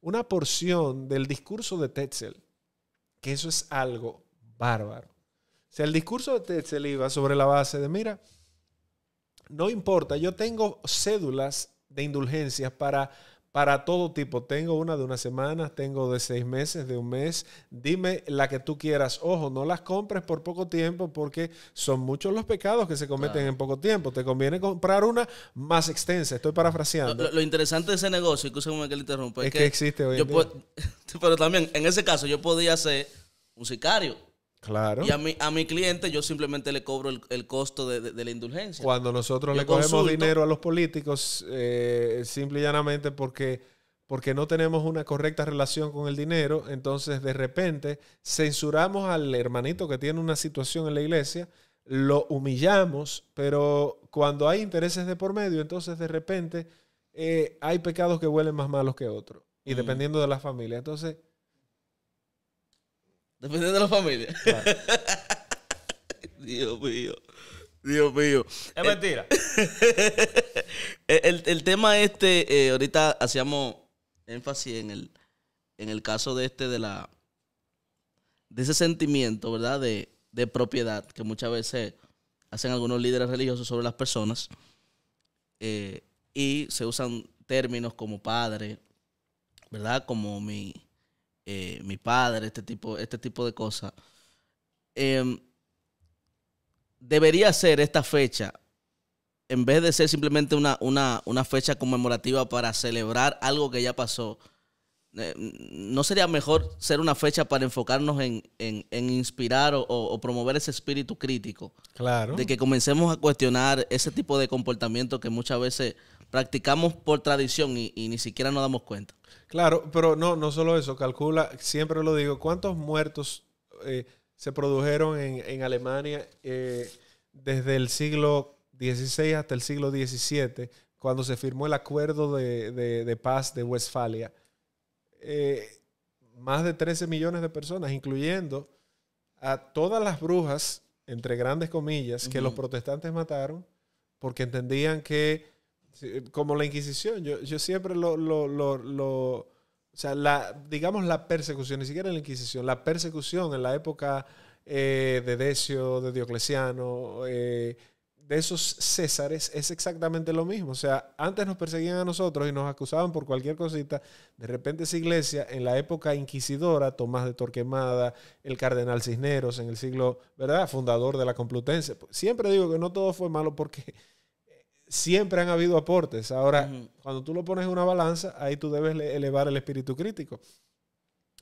una porción del discurso de Tetzel, que eso es algo bárbaro. O sea, el discurso de Tetzel iba sobre la base de, mira, no importa, yo tengo cédulas de indulgencias para para todo tipo. Tengo una de una semana, tengo de seis meses, de un mes. Dime la que tú quieras. Ojo, no las compres por poco tiempo porque son muchos los pecados que se cometen en poco tiempo. Te conviene comprar una más extensa. Estoy parafraseando. Lo, interesante de ese negocio, que le es, que, existe hoy. Pero también, en ese caso, yo podía ser un sicario. Claro. Y a mi, a mi cliente yo simplemente le cobro el, costo de, la indulgencia. Cuando nosotros le cogemos dinero a los políticos, simplemente eh, simple y llanamente porque, porque no tenemos una correcta relación con el dinero, entonces de repente censuramos al hermanito que tiene una situación en la iglesia, lo humillamos, pero cuando hay intereses de por medio, entonces de repente eh, hay pecados que huelen más malos que otros, y mm. dependiendo de la familia. Entonces Dependiendo de la familia. Dios mío. Dios mío. Es mentira. El, tema este, eh, ahorita hacíamos énfasis en el, en el caso de este, de la de ese sentimiento, ¿verdad? De, de propiedad que muchas veces hacen algunos líderes religiosos sobre las personas eh, y se usan términos como padre, ¿verdad? Como mi, eh, mi padre, este tipo, este tipo de cosas. Em, debería ser esta fecha, en vez de ser simplemente una, una, fecha conmemorativa para celebrar algo que ya pasó, eh, ¿no sería mejor ser una fecha para enfocarnos en, inspirar o, promover ese espíritu crítico? Claro. De que comencemos a cuestionar ese tipo de comportamiento que muchas veces practicamos por tradición y, ni siquiera nos damos cuenta. Claro, pero no, no solo eso, calcula, siempre lo digo, ¿cuántos muertos eh, se produjeron en, Alemania eh, desde el siglo XVI hasta el siglo XVII, cuando se firmó el acuerdo de, paz de Westfalia? Eh, más de 13 millones de personas, incluyendo a todas las brujas, entre grandes comillas, que los protestantes mataron porque entendían que eh, como la Inquisición, yo, siempre lo, lo, o sea, la, digamos la persecución, ni siquiera la Inquisición, la persecución en la época eh, de Decio, de Diocleciano, eh, de esos césares, es exactamente lo mismo. O sea, antes nos perseguían a nosotros y nos acusaban por cualquier cosita. De repente esa iglesia, en la época inquisidora, Tomás de Torquemada, el cardenal Cisneros, en el siglo, ¿verdad? Fundador de la Complutense. Siempre digo que no todo fue malo porque siempre han habido aportes. Ahora, cuando tú lo pones en una balanza, ahí tú debes elevar el espíritu crítico.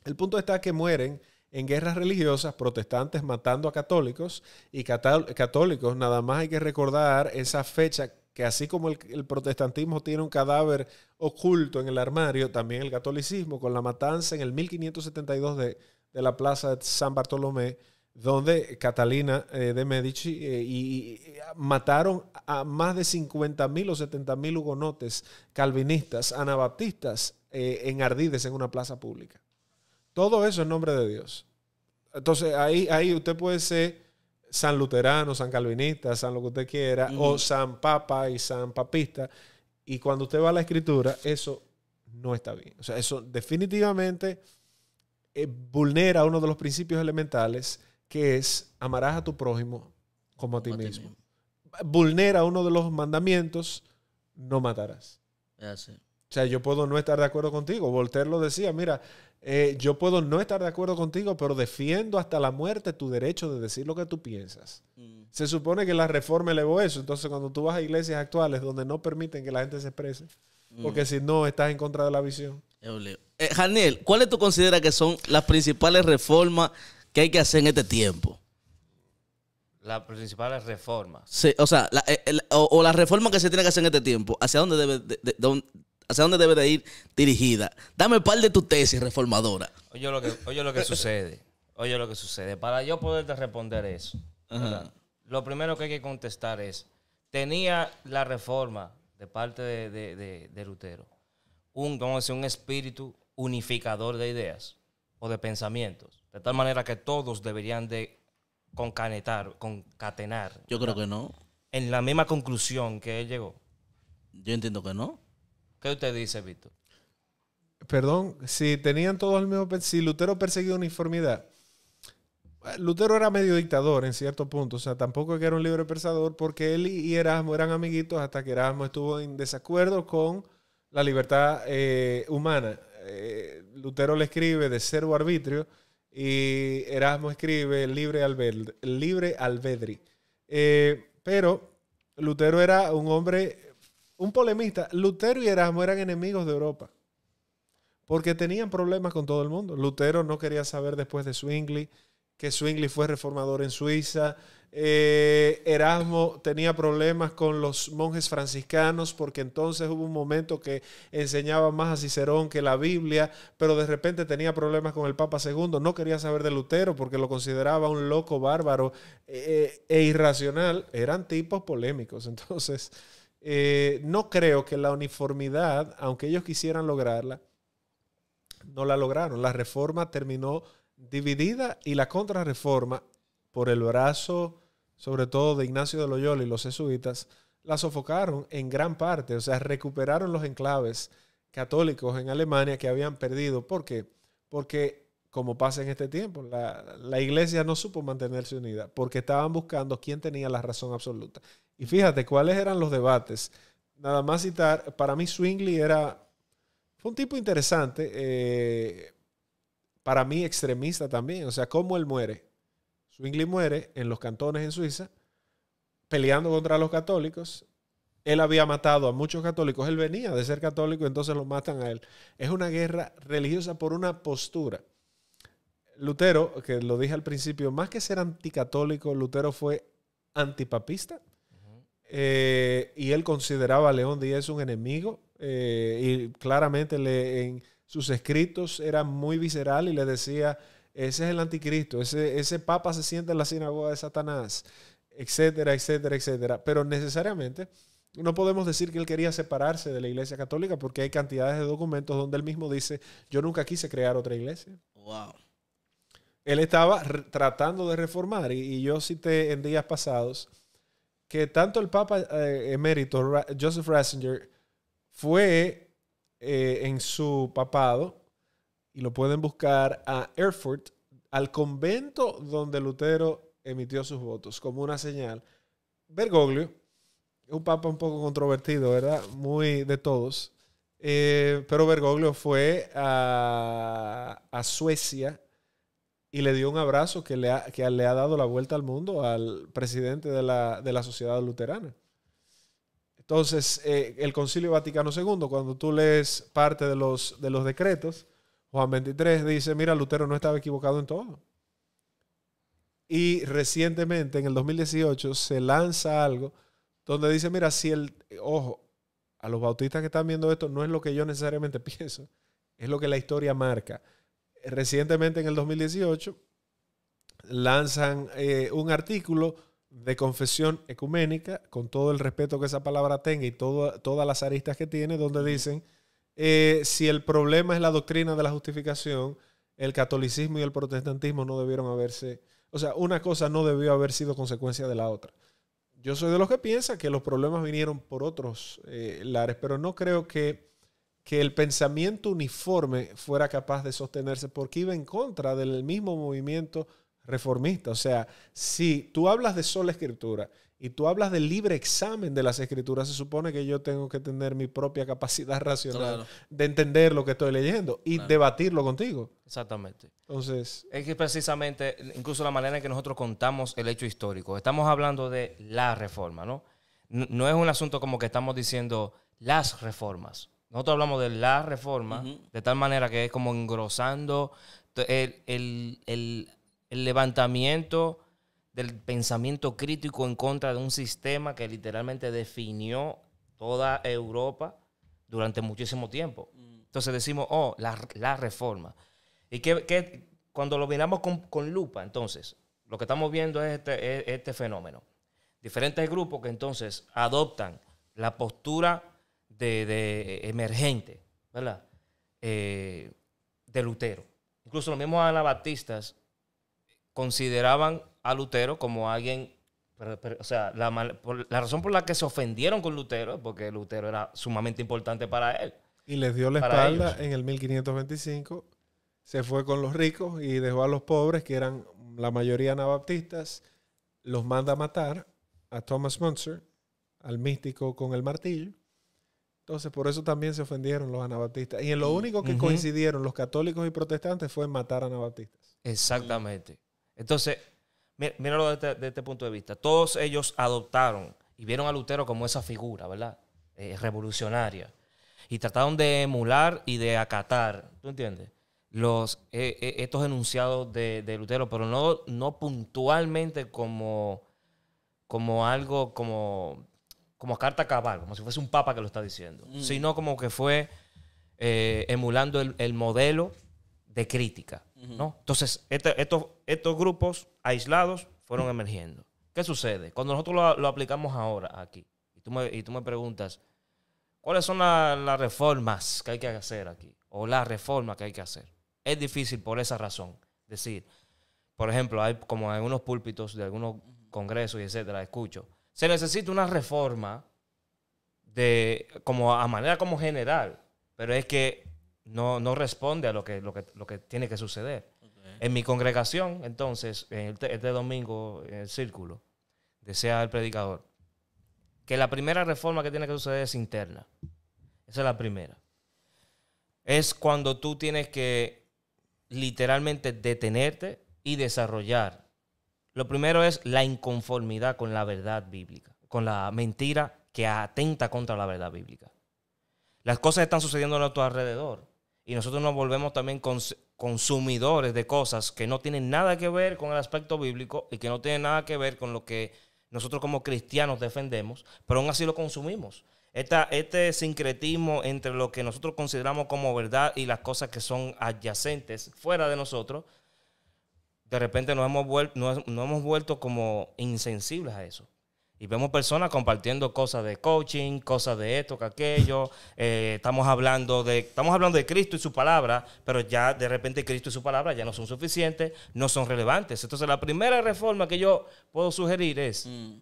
El punto está que mueren en guerras religiosas, protestantes matando a católicos y católicos, nada más hay que recordar esa fecha que así como el, protestantismo tiene un cadáver oculto en el armario, también el catolicismo, con la matanza en el 1572 de, de la plaza de San Bartolomé, donde Catalina eh, de Medici eh, y, ah, mataron a más de 50.000 o 70.000 hugonotes calvinistas, anabaptistas, eh, en ardides en una plaza pública. Todo eso en nombre de Dios. Entonces ahí, ahí usted puede ser san luterano, san calvinista, san lo que usted quiera, o san papa y san papista. Y cuando usted va a la escritura, eso no está bien. O sea, eso definitivamente vulnera uno de los principios elementales que es amarás a tu prójimo como a ti mismo. Vulnera uno de los mandamientos, no matarás. O sea, yo puedo no estar de acuerdo contigo. Voltaire lo decía, mira, eh, yo puedo no estar de acuerdo contigo, pero defiendo hasta la muerte tu derecho de decir lo que tú piensas. Mm. Se supone que la reforma elevó eso. Entonces, cuando tú vas a iglesias actuales donde no permiten que la gente se exprese, mm. porque si no, estás en contra de la visión. Eh, Janiel, ¿cuáles tú consideras que son las principales reformas ¿Qué hay que hacer en este tiempo? La principal es reforma. o sea, la, eh, o, la reforma que se tiene que hacer en este tiempo, ¿hacia dónde debe de, hacia dónde debe ir dirigida? Dame par de tu tesis reformadora. Oye lo que, lo que sucede. Oye lo que sucede. Para yo poderte responder eso, lo primero que hay que contestar es, tenía la reforma de parte de, Lutero un, un espíritu unificador de ideas o de pensamientos. De tal manera que todos deberían de concanetar, concatenar. Yo creo que no. En la misma conclusión que él llegó. Yo entiendo que no. ¿Qué usted dice, Víctor? Perdón, si tenían todos el mismo... Si Lutero perseguía uniformidad, eh, Lutero era medio dictador en cierto punto, o sea, tampoco que era un libre pensador, porque él y Erasmo eran amiguitos hasta que Erasmo estuvo en desacuerdo con la libertad eh, humana. Eh, Lutero le escribe de cero arbitrio y Erasmo escribe libre, albedri, eh, pero Lutero era un hombre, un polemista. Lutero y Erasmo eran enemigos de Europa. Porque tenían problemas con todo el mundo. Lutero no quería saber después de Swingley que Zwingli fue reformador en Suiza. Eh, Erasmo tenía problemas con los monjes franciscanos porque entonces hubo un momento que enseñaba más a Cicerón que la Biblia, pero de repente tenía problemas con el Papa II, no quería saber de Lutero porque lo consideraba un loco bárbaro eh, eh, e irracional. Eran tipos polémicos, entonces no creo que la uniformidad, aunque ellos quisieran lograrla, no la lograron. La reforma terminó dividida y la contrarreforma por el brazo, sobre todo de Ignacio de Loyola y los jesuitas, la sofocaron en gran parte, o sea, recuperaron los enclaves católicos en Alemania que habían perdido. ¿Por qué? Porque, como pasa en este tiempo, la, iglesia no supo mantenerse unida porque estaban buscando quién tenía la razón absoluta. Y fíjate cuáles eran los debates. Nada más citar, para mí Swingley era, fue un tipo interesante. Eh, para mí extremista también. O sea, cómo él muere. Swingley muere en los cantones en Suiza, peleando contra los católicos. Él había matado a muchos católicos, él venía de ser católico, entonces lo matan a él. Es una guerra religiosa por una postura. Lutero, que lo dije al principio, más que ser anticatólico, Lutero fue antipapista. Eh, y él consideraba a León Díaz un enemigo eh, y claramente le, en, sus escritos eran muy visceral y le decía, ese es el anticristo, ese, ese papa se siente en la sinagoga de Satanás, etcétera, etcétera, etcétera. Pero necesariamente no podemos decir que él quería separarse de la iglesia católica porque hay cantidades de documentos donde él mismo dice, yo nunca quise crear otra iglesia. Wow. Él estaba tratando de reformar y, yo cité en días pasados que tanto el Papa eh, emérito Joseph Ratzinger fue eh, en su papado y lo pueden buscar a Erfurt, al convento donde Lutero emitió sus votos, como una señal. Bergoglio, un papa un poco controvertido, ¿verdad? Muy de todos. Eh, pero Bergoglio fue a, Suecia y le dio un abrazo que le ha, le ha dado la vuelta al mundo al presidente de la sociedad luterana. Entonces, eh, el Concilio Vaticano II, cuando tú lees parte de los, de los decretos, Juan 23 dice, mira, Lutero no estaba equivocado en todo. Y recientemente, en el 2018, se lanza algo donde dice, mira, si el, ojo, a los bautistas que están viendo esto, no es lo que yo necesariamente pienso, es lo que la historia marca. Recientemente, en el 2018, lanzan eh, un artículo de confesión ecuménica, con todo el respeto que esa palabra tenga y todas las aristas que tiene, donde dicen, eh, si el problema es la doctrina de la justificación, el catolicismo y el protestantismo no debieron haberse, o sea, una cosa no debió haber sido consecuencia de la otra. Yo soy de los que piensa que los problemas vinieron por otros eh, lares, pero no creo que, que el pensamiento uniforme fuera capaz de sostenerse porque iba en contra del mismo movimiento reformista. O sea, si tú hablas de sola escritura y tú hablas del libre examen de las escrituras, se supone que yo tengo que tener mi propia capacidad racional de entender lo que estoy leyendo y debatirlo contigo. Exactamente. Entonces. Es que precisamente, incluso la manera en que nosotros contamos el hecho histórico. Estamos hablando de la reforma, ¿no? No es un asunto como que estamos diciendo las reformas. Nosotros hablamos de la reforma de tal manera que es como engrosando el el levantamiento del pensamiento crítico en contra de un sistema que literalmente definió toda Europa durante muchísimo tiempo. Mm. Entonces decimos, oh, la, reforma. Y que, cuando lo miramos con, lupa, entonces, lo que estamos viendo este, es este, fenómeno. Diferentes grupos que entonces adoptan la postura de, emergente, ¿verdad? Eh, de Lutero. Incluso los mismos anabatistas consideraban a Lutero como alguien, o sea, la, razón por la que se ofendieron con Lutero, porque Lutero era sumamente importante para él. Y les dio la espalda en el 1525, se fue con los ricos y dejó a los pobres, que eran la mayoría anabaptistas, los manda a matar a Thomas Munzer, al místico con el martillo. Entonces, por eso también se ofendieron los anabaptistas. Y en lo único que coincidieron los católicos y protestantes fue matar a anabaptistas. Exactamente. Entonces, míralo desde, este, este punto de vista. Todos ellos adoptaron y vieron a Lutero como esa figura, ¿verdad? Eh, revolucionaria. Y trataron de emular y de acatar, ¿tú entiendes? Los, eh, eh, estos enunciados de, Lutero, pero no, no puntualmente como, como algo, como, como carta cabal, como si fuese un papa que lo está diciendo, mm. sino como que fue emulando el, el modelo de crítica, ¿no? Entonces, este, estos, estos grupos aislados fueron emergiendo. ¿Qué sucede? Cuando nosotros lo, aplicamos ahora aquí, y tú me, y tú me preguntas, ¿cuáles son las reformas que hay que hacer aquí? O la reforma que hay que hacer. Es difícil por esa razón. Decir, por ejemplo, hay como en algunos púlpitos de algunos congresos y etcétera, escucho, se necesita una reforma de como a manera como general, pero es que no, no responde a lo que, lo, que, tiene que suceder. En mi congregación, entonces, este domingo, en el círculo, decía el predicador, que la primera reforma que tiene que suceder es interna. Esa es la primera. Es cuando tú tienes que literalmente detenerte y desarrollar. Lo primero es la inconformidad con la verdad bíblica, con la mentira que atenta contra la verdad bíblica. Las cosas están sucediendo a tu alrededor y nosotros nos volvemos también consumidores de cosas que no tienen nada que ver con el aspecto bíblico y que no tienen nada que ver con lo que nosotros como cristianos defendemos, pero aún así lo consumimos. Esta, este sincretismo entre lo que nosotros consideramos como verdad y las cosas que son adyacentes fuera de nosotros, de repente nos hemos vuelto, nos hemos vuelto como insensibles a eso. Y vemos personas compartiendo cosas de coaching, cosas de esto, que aquello. Eh, estamos, hablando de, estamos hablando de Cristo y su palabra, pero ya de repente Cristo y su palabra ya no son suficientes, no son relevantes. Entonces la primera reforma que yo puedo sugerir es, mm.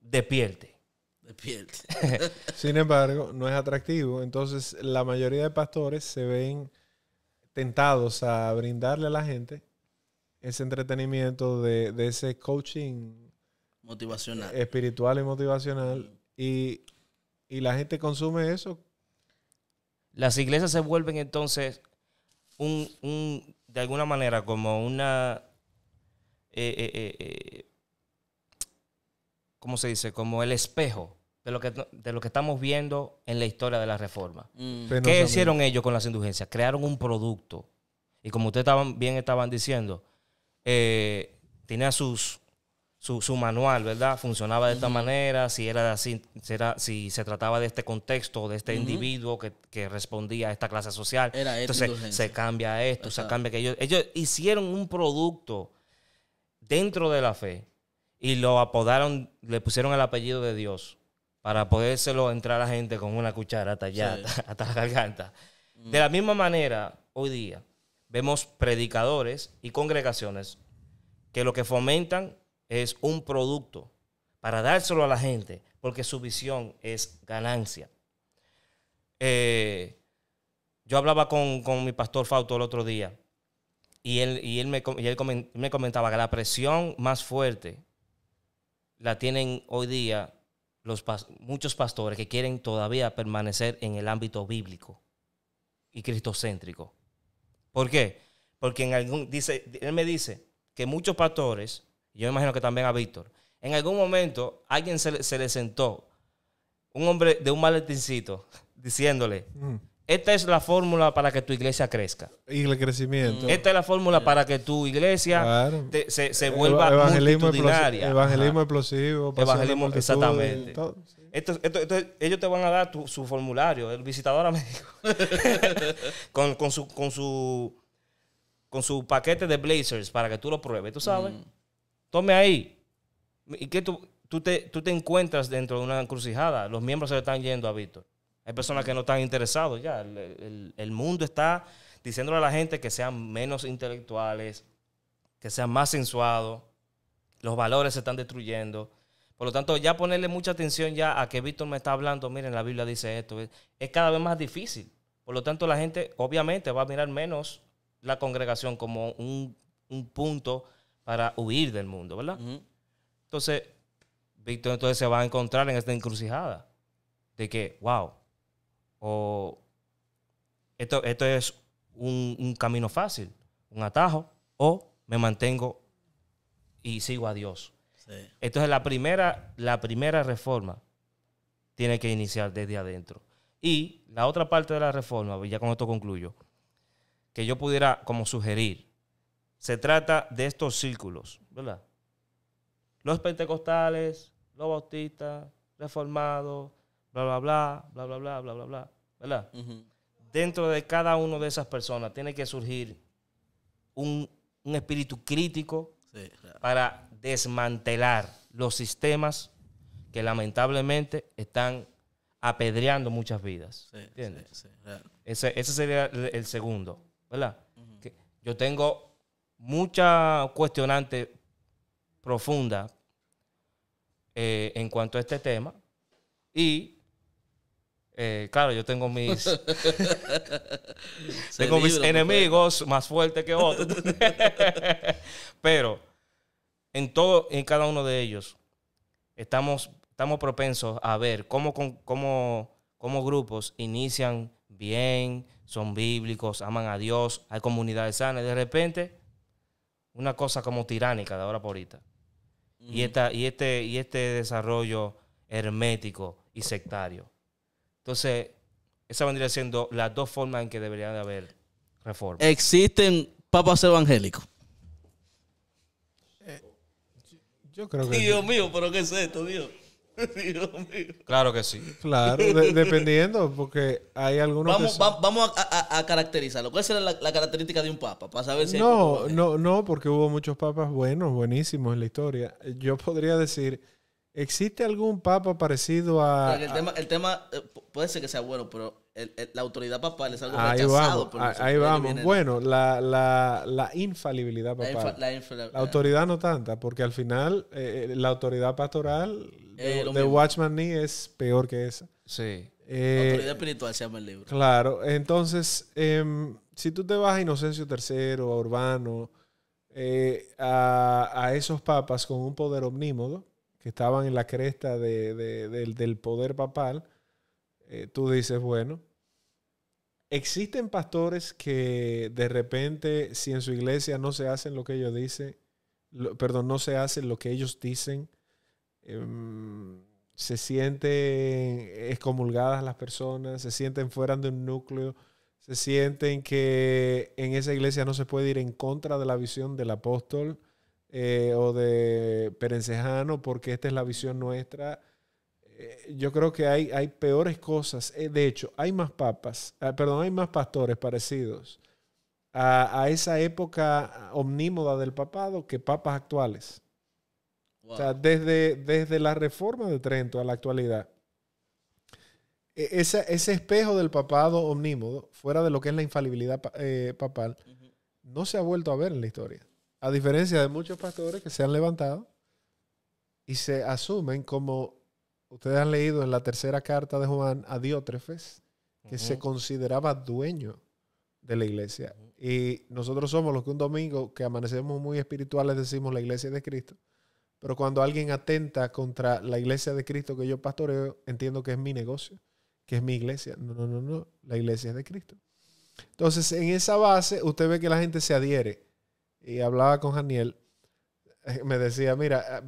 despierte. Despierte. Sin embargo, no es atractivo. Entonces la mayoría de pastores se ven tentados a brindarle a la gente ese entretenimiento de, de ese coaching Motivacional. Eh, espiritual y motivacional. Y, la gente consume eso. Las iglesias se vuelven entonces un, de alguna manera como una... Eh, eh, ¿Cómo se dice? Como el espejo de lo que, de lo que estamos viendo en la historia de la reforma. Mm. ¿Qué hicieron ellos con las indulgencias? Crearon un producto. Y como ustedes estaban, bien estaban diciendo, tenía sus su, manual, ¿verdad? Funcionaba de esta manera, si era así, si, se trataba de este contexto, de este individuo que, respondía a esta clase social. Era Entonces se, cambia esto, se cambia que ellos, ellos hicieron un producto dentro de la fe y lo apodaron, le pusieron el apellido de Dios para podérselo entrar a la gente con una cuchara hasta hasta, la garganta. De la misma manera, hoy día vemos predicadores y congregaciones que lo que fomentan es un producto para dárselo a la gente, porque su visión es ganancia. Eh, yo hablaba con, mi pastor Fausto el otro día y él, y él, me, comentaba que la presión más fuerte la tienen hoy día los, muchos pastores que quieren todavía permanecer en el ámbito bíblico y cristocéntrico. ¿Por qué? Porque en algún, dice, él me dice que muchos pastores yo me imagino que también a Víctor, en algún momento alguien se le, sentó, un hombre de un maletincito, diciéndole, mm. esta es la fórmula para que tu iglesia crezca. Y el crecimiento. Mm. Esta es la fórmula para que tu iglesia se, se, vuelva evangelismo multitudinaria. Evangelismo explosivo. exactamente. ellos te van a dar su formulario, el visitador a México. con, con, su, con, su, con su paquete de blazers para que tú lo pruebes, tú sabes. Mm. Tome ahí. ¿Y que tú, tú, te, tú te encuentras dentro de una encrucijada? Los miembros se le están yendo a Víctor. Hay personas que no están interesados ya. El, mundo está diciéndole a la gente que sean menos intelectuales, que sean más sensuados. Los valores se están destruyendo. Por lo tanto, ya ponerle mucha atención ya a que Víctor me está hablando, miren, la Biblia dice esto. Es cada vez más difícil. Por lo tanto, la gente obviamente va a mirar menos la congregación como un, un punto para huir del mundo, ¿verdad? Entonces, Víctor entonces se va a encontrar en esta encrucijada de que, wow, o esto, esto es un, camino fácil, un atajo, o me mantengo y sigo a Dios. Sí. Entonces, la primera, la primera reforma tiene que iniciar desde adentro. Y la otra parte de la reforma, ya con esto concluyo, que yo pudiera como sugerir, se trata de estos círculos, ¿verdad? Los pentecostales, los bautistas, reformados, bla, bla, bla, bla, bla, bla, bla, bla, bla, ¿verdad? Dentro de cada una de esas personas tiene que surgir un, espíritu crítico para desmantelar los sistemas que lamentablemente están apedreando muchas vidas. ¿Entiendes? ese, sería el, segundo, ¿verdad? yo tengo mucha cuestionante profunda eh, en cuanto a este tema. Y, eh, claro, yo tengo mis, tengo mis enemigos más fuertes que otros. Pero en, todo, en cada uno de ellos estamos, estamos propensos a ver cómo, cómo grupos inician bien, son bíblicos, aman a Dios, hay comunidades sanas. y De repente una cosa como tiránica de ahora por ahorita. Y, mm. y, este, y este desarrollo hermético y sectario. Entonces, esa vendría siendo las dos formas en que deberían de haber reformas. Existen papas evangélicos. Eh, yo creo que. Dios mío, pero ¿qué es esto, Dios? Dios mío. Claro que sí. Claro, dependiendo, porque hay algunos. Vamos, que a, caracterizarlo. ¿Cuál será la, característica de un papa? No, eh. no, no, porque hubo muchos papas buenos, buenísimos en la historia. Yo podría decir. ¿Existe algún papa parecido a.? el, Tema, el tema eh, puede ser que sea bueno, pero la autoridad papal es algo ahí rechazado. Vamos, ahí, vamos. Bueno, la, infalibilidad papal. La, eh. autoridad no tanta, porque al final la autoridad pastoral The eh, Watchman Nee es peor que esa. Sí. Eh, Autoridad espiritual se llama el libro. Claro, entonces, em, si tú te vas a Inocencio III, a Urbano, eh, a, esos papas con un poder omnímodo, que estaban en la cresta del, poder papal, eh, tú dices, bueno, existen pastores que de repente, si en su iglesia no se hacen lo que ellos dicen, perdón, no se hacen lo que ellos dicen, Em, se sienten excomulgadas las personas, se sienten fuera de un núcleo, se sienten que en esa iglesia no se puede ir en contra de la visión del apóstol eh, o de Perencejano porque esta es la visión nuestra. Eh, yo creo que hay, hay peores cosas. Eh, de hecho, hay más papas, ah, perdón, hay más pastores parecidos a, a esa época omnímoda del papado que papas actuales desde, desde la reforma de Trento a la actualidad, e, ese, ese espejo del papado omnímodo, fuera de lo que es la infalibilidad eh, papal, no se ha vuelto a ver en la historia. A diferencia de muchos pastores que se han levantado y se asumen como ustedes han leído en la tercera carta de Juan a Diótrefes, que se consideraba dueño de la iglesia. Y nosotros somos los que un domingo que amanecemos muy espirituales decimos la iglesia de Cristo. Pero cuando alguien atenta contra la iglesia de Cristo que yo pastoreo, entiendo que es mi negocio, que es mi iglesia. No, no, no, no. La iglesia es de Cristo. Entonces, en esa base, usted ve que la gente se adhiere. Y hablaba con Daniel, eh, me decía, mira, ah,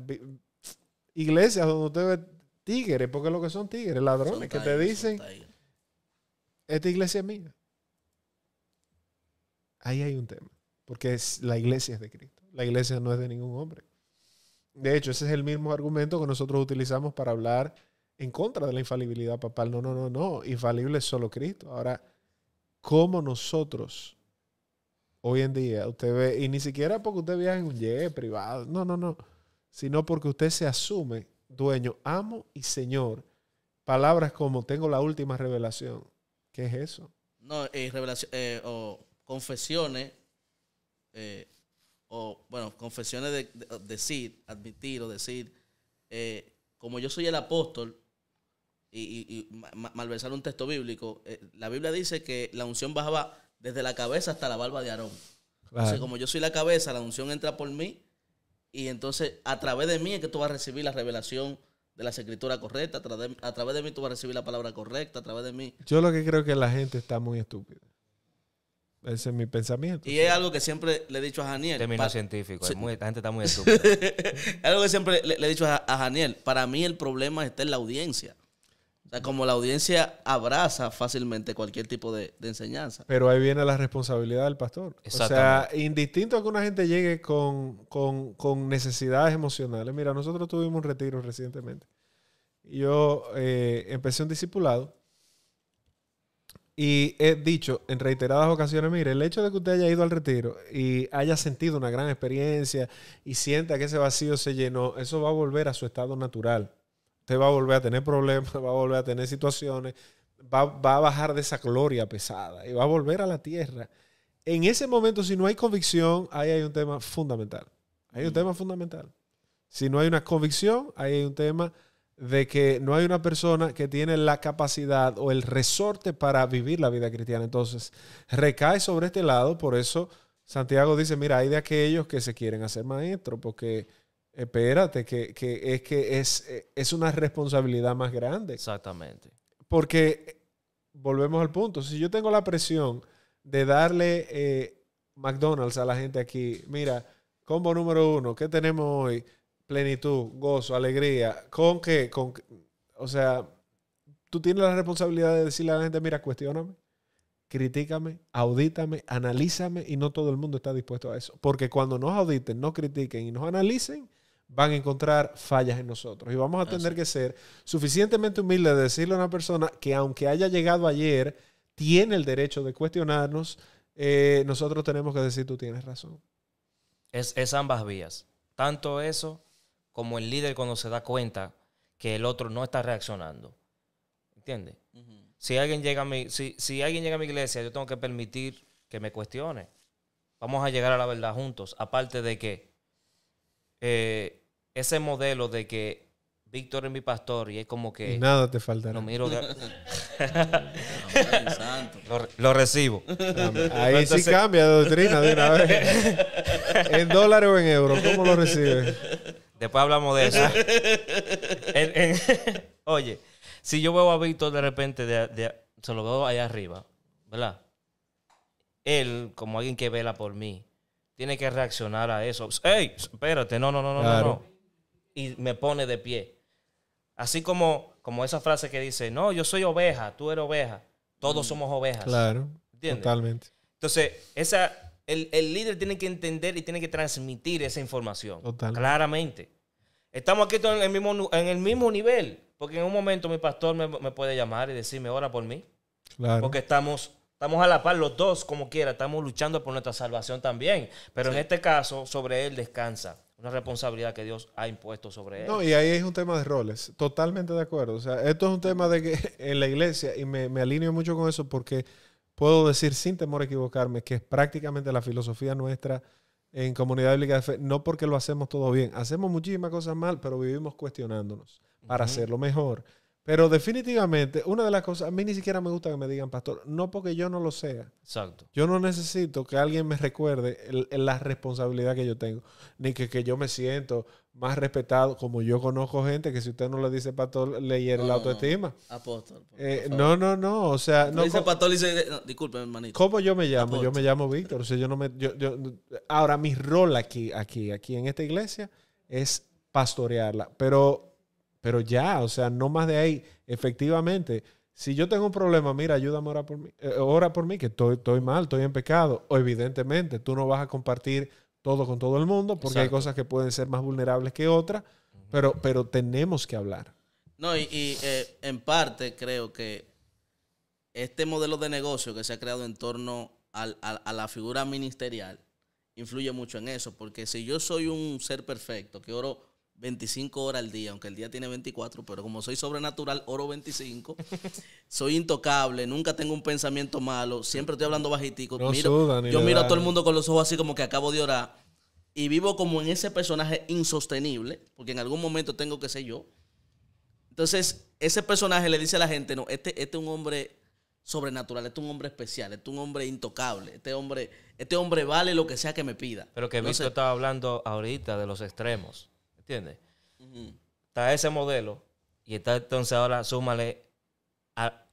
iglesias donde usted ve tigres, porque lo que son tigres, ladrones, que te dicen, esta iglesia es mía. Ahí hay un tema, porque es, la iglesia es de Cristo, la iglesia no es de ningún hombre. De hecho, ese es el mismo argumento que nosotros utilizamos para hablar en contra de la infalibilidad papal. No, no, no, no. Infalible es solo Cristo. Ahora, ¿cómo nosotros hoy en día, usted ve, y ni siquiera porque usted viaja en un jet privado, no, no, no, sino porque usted se asume dueño, amo y señor. Palabras como tengo la última revelación. ¿Qué es eso? No, eh, revelación, eh, o confesiones eh, o bueno, confesiones de, decir, admitir o decir, eh, como yo soy el apóstol y, malversar un texto bíblico, eh, la Biblia dice que la unción bajaba desde la cabeza hasta la barba de Aarón. Entonces, como yo soy la cabeza, la unción entra por mí y entonces a través de mí es que tú vas a recibir la revelación de la escritura correcta, a través, a través de mí tú vas a recibir la palabra correcta, a través de mí. Yo lo que creo que la gente está muy estúpida. Ese es mi pensamiento. Y es algo que siempre le he dicho a Janiel. Término científico. la gente está muy estúpida. es algo que siempre le, he dicho a, a, Janiel. Para mí el problema está en la audiencia. como la audiencia abraza fácilmente cualquier tipo de, enseñanza. Pero ahí viene la responsabilidad del pastor. O sea, indistinto a que una gente llegue con, necesidades emocionales. Mira, nosotros tuvimos un retiro recientemente. Yo eh, empecé un discipulado y he dicho en reiteradas ocasiones, mire, el hecho de que usted haya ido al retiro y haya sentido una gran experiencia y sienta que ese vacío se llenó, eso va a volver a su estado natural. Usted va a volver a tener problemas, va a volver a tener situaciones, va, va a bajar de esa gloria pesada y va a volver a la tierra. En ese momento, si no hay convicción, ahí hay un tema fundamental. Hay un mm. tema fundamental. Si no hay una convicción, ahí hay un tema de que no hay una persona que tiene la capacidad o el resorte para vivir la vida cristiana. Entonces, recae sobre este lado, por eso Santiago dice, mira, hay de aquellos que se quieren hacer maestro porque espérate, que, es que es, es una responsabilidad más grande. Exactamente. Porque, volvemos al punto, si yo tengo la presión de darle eh, McDonald's a la gente aquí, mira, combo número uno, ¿qué tenemos hoy? plenitud, gozo, alegría, con que, con o sea, tú tienes la responsabilidad de decirle a la gente, mira, cuestioname, critícame, audítame, analízame, y no todo el mundo está dispuesto a eso. Porque cuando nos auditen, nos critiquen y nos analicen, van a encontrar fallas en nosotros. Y vamos a tener que ser suficientemente humildes de decirle a una persona que aunque haya llegado ayer, tiene el derecho de cuestionarnos, eh, nosotros tenemos que decir, tú tienes razón. Es, es ambas vías. Tanto eso como el líder cuando se da cuenta que el otro no está reaccionando. ¿Entiendes? si, alguien llega a mi, si, alguien llega a mi iglesia, yo tengo que permitir que me cuestione. Vamos a llegar a la verdad juntos. Aparte de que eh, ese modelo de que Víctor es mi pastor y es como que... Nada te falta. Lo miro... lo, recibo. Ahí sí cambia de doctrina de una vez. ¿En dólares o en euros? ¿Cómo lo recibes? Después hablamos de eso. oye, si yo veo a Víctor de repente, se lo veo allá arriba, ¿verdad? Él, como alguien que vela por mí, tiene que reaccionar a eso. ¡Ey! Espérate, no, no, no, no, no, Y me pone de pie. Así como, como esa frase que dice, no, yo soy oveja, tú eres oveja, todos mm. somos ovejas. Claro. Totalmente. Entonces, esa, el, líder tiene que entender y tiene que transmitir esa información. Claramente. Estamos aquí en el, mismo, en el mismo nivel. Porque en un momento mi pastor me, puede llamar y decirme, ora por mí. Porque estamos Estamos a la par los dos, como quiera, estamos luchando por nuestra salvación también. Pero en este caso, sobre él descansa una responsabilidad que Dios ha impuesto sobre él. No, y ahí es un tema de roles, totalmente de acuerdo. O sea, esto es un tema de que en la iglesia, y me, me alineo mucho con eso, porque puedo decir sin temor a equivocarme que es prácticamente la filosofía nuestra en comunidad bíblica de fe, no porque lo hacemos todo bien, hacemos muchísimas cosas mal, pero vivimos cuestionándonos para hacerlo mejor. Pero definitivamente, una de las cosas, a mí ni siquiera me gusta que me digan pastor, no porque yo no lo sea. Exacto. Yo no necesito que alguien me recuerde la responsabilidad que yo tengo, ni que, que, yo me siento más respetado, como yo conozco gente que si usted no le dice pastor, le la autoestima. apóstol. Eh, no, no, no, o sea... No, dice pastor, dice, disculpe, hermanito. ¿Cómo yo me llamo? Yo me llamo Víctor, o sea, yo no me... ahora, mi rol aquí, aquí, aquí en esta iglesia es pastorearla, pero pero ya, o sea, no más de ahí. Efectivamente, si yo tengo un problema, mira, ayúdame ahora por mí, eh, ora por mí que estoy, estoy, mal, estoy en pecado. evidentemente, tú no vas a compartir todo con todo el mundo porque hay cosas que pueden ser más vulnerables que otras, pero, pero tenemos que hablar. No, y, eh, en parte creo que este modelo de negocio que se ha creado en torno al, a la figura ministerial influye mucho en eso, porque si yo soy un ser perfecto, que oro 25 horas al día, aunque el día tiene 24, pero como soy sobrenatural, oro 25, soy intocable, nunca tengo un pensamiento malo, siempre estoy hablando bajitico, yo miro a todo el mundo con los ojos así como que acabo de orar y vivo como en ese personaje insostenible, porque en algún momento tengo que ser yo. Entonces, ese personaje le dice a la gente, no, este, este es un hombre sobrenatural, este es un hombre especial, este es un hombre intocable, este hombre, este hombre vale lo que sea que me pida. Pero que visto, estaba hablando ahorita de los extremos. ¿Entiendes? Está ese modelo y está entonces ahora súmale a...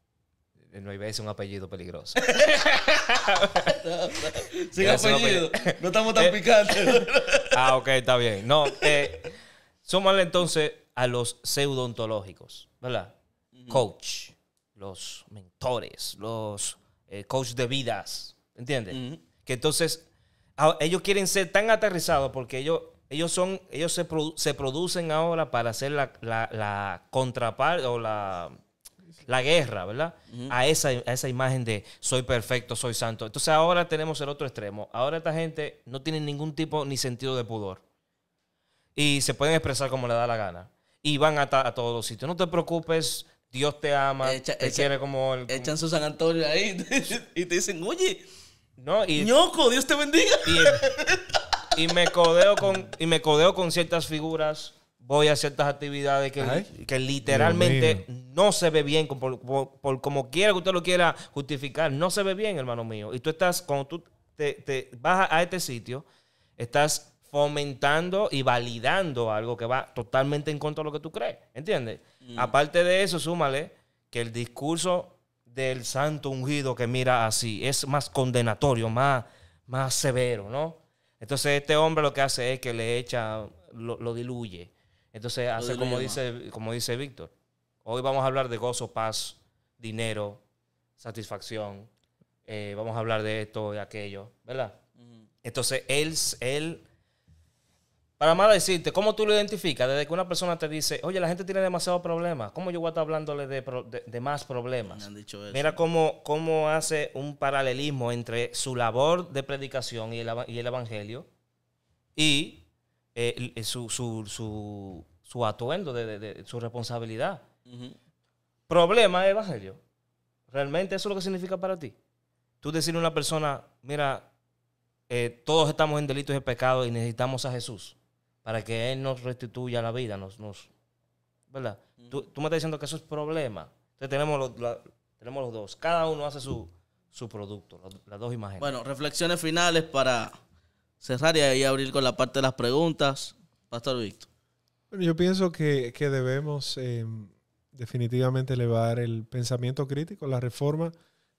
No hay veces un apellido peligroso. no, apellido. no estamos tan eh, picantes. ah, ok, está bien. No, eh, súmale entonces a los pseudontológicos, ¿verdad? Coach, los mentores, los eh, coach de vidas, ¿entiendes? Que entonces ah, ellos quieren ser tan aterrizados porque ellos ellos son, ellos se, producen ahora para hacer la, la, la contraparte o la, guerra, ¿verdad? a, esa, esa imagen de soy perfecto, soy santo. Entonces ahora tenemos el otro extremo. Ahora esta gente no tiene ningún tipo ni sentido de pudor. Y se pueden expresar como le da la gana. Y van a, todos los sitios. No te preocupes, Dios te ama, te quiere como el... Echan su San Antonio ahí y te dicen, oye, no, y, ñoco, Dios te bendiga y me codeo con, y me codeo con ciertas figuras voy a ciertas actividades que, que literalmente no se ve bien, por, como quiera que usted lo quiera justificar, no se ve bien, hermano mío. Y tú estás, cuando tú te, vas a este sitio, estás fomentando y validando algo que va totalmente en contra de lo que tú crees, ¿entiendes? Mm. Aparte de eso, súmale que el discurso del santo ungido que mira así es más condenatorio, más, más severo, ¿no? Entonces este hombre lo que hace es que le echa, lo, diluye. Entonces hace como, dice, como dice Víctor. Hoy vamos a hablar de gozo, paz, dinero, satisfacción. Eh, vamos a hablar de esto, de aquello, ¿verdad? Entonces él, él para más decirte, ¿cómo tú lo identificas? Desde que una persona te dice, oye, la gente tiene demasiados problemas, ¿cómo yo voy a estar hablándole de, más problemas? han dicho eso. Mira cómo, hace un paralelismo entre su labor de predicación y el, evangelio y eh, su, atuendo, de, su responsabilidad. Problema es evangelio. ¿Realmente eso es lo que significa para ti? Tú decirle a una persona, mira, eh, todos estamos en delitos y pecados y necesitamos a Jesús para que Él nos restituya la vida, nos, ¿verdad? Tú, me estás diciendo que eso es problema. Entonces tenemos los, tenemos los dos. Cada uno hace su, producto, las, dos imágenes. Bueno, reflexiones finales para cerrar y abrir con la parte de las preguntas. Pastor Víctor. Bueno, yo pienso que, debemos eh, definitivamente elevar el pensamiento crítico. La reforma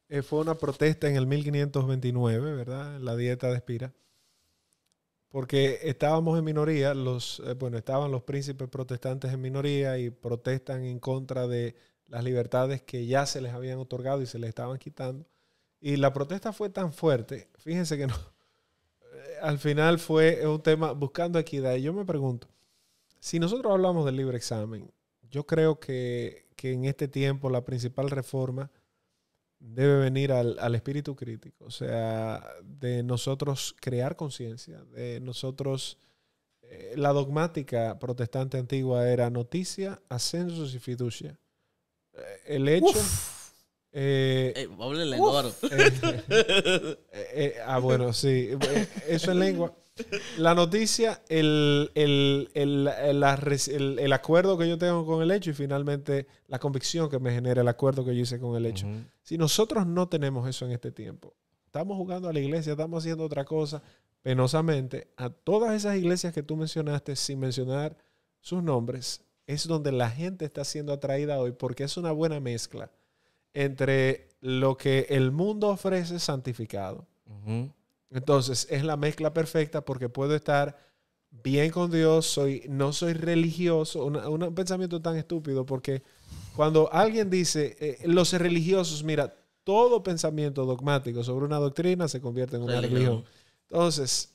eh, fue una protesta en el 1529, ¿verdad? la dieta de Espira porque estábamos en minoría, los, eh, bueno, estaban los príncipes protestantes en minoría y protestan en contra de las libertades que ya se les habían otorgado y se les estaban quitando. Y la protesta fue tan fuerte, fíjense que no, eh, al final fue un tema buscando equidad. Y yo me pregunto, si nosotros hablamos del libre examen, yo creo que en este tiempo la principal reforma debe venir al, espíritu crítico, o sea, de nosotros crear conciencia, de nosotros... Eh, la dogmática protestante antigua era noticia, ascensos y fiducia. Eh, el hecho... en eh, ah, bueno, sí. Eso es lengua. La noticia, el, el, acuerdo que yo tengo con el hecho y finalmente la convicción que me genera el acuerdo que yo hice con el hecho. Si nosotros no tenemos eso en este tiempo, estamos jugando a la iglesia, estamos haciendo otra cosa, penosamente, a todas esas iglesias que tú mencionaste sin mencionar sus nombres, es donde la gente está siendo atraída hoy porque es una buena mezcla entre lo que el mundo ofrece santificado. Entonces, es la mezcla perfecta porque puedo estar bien con Dios, soy, no soy religioso, un pensamiento tan estúpido porque cuando alguien dice, eh, los religiosos, mira, todo pensamiento dogmático sobre una doctrina se convierte en una religión. Entonces,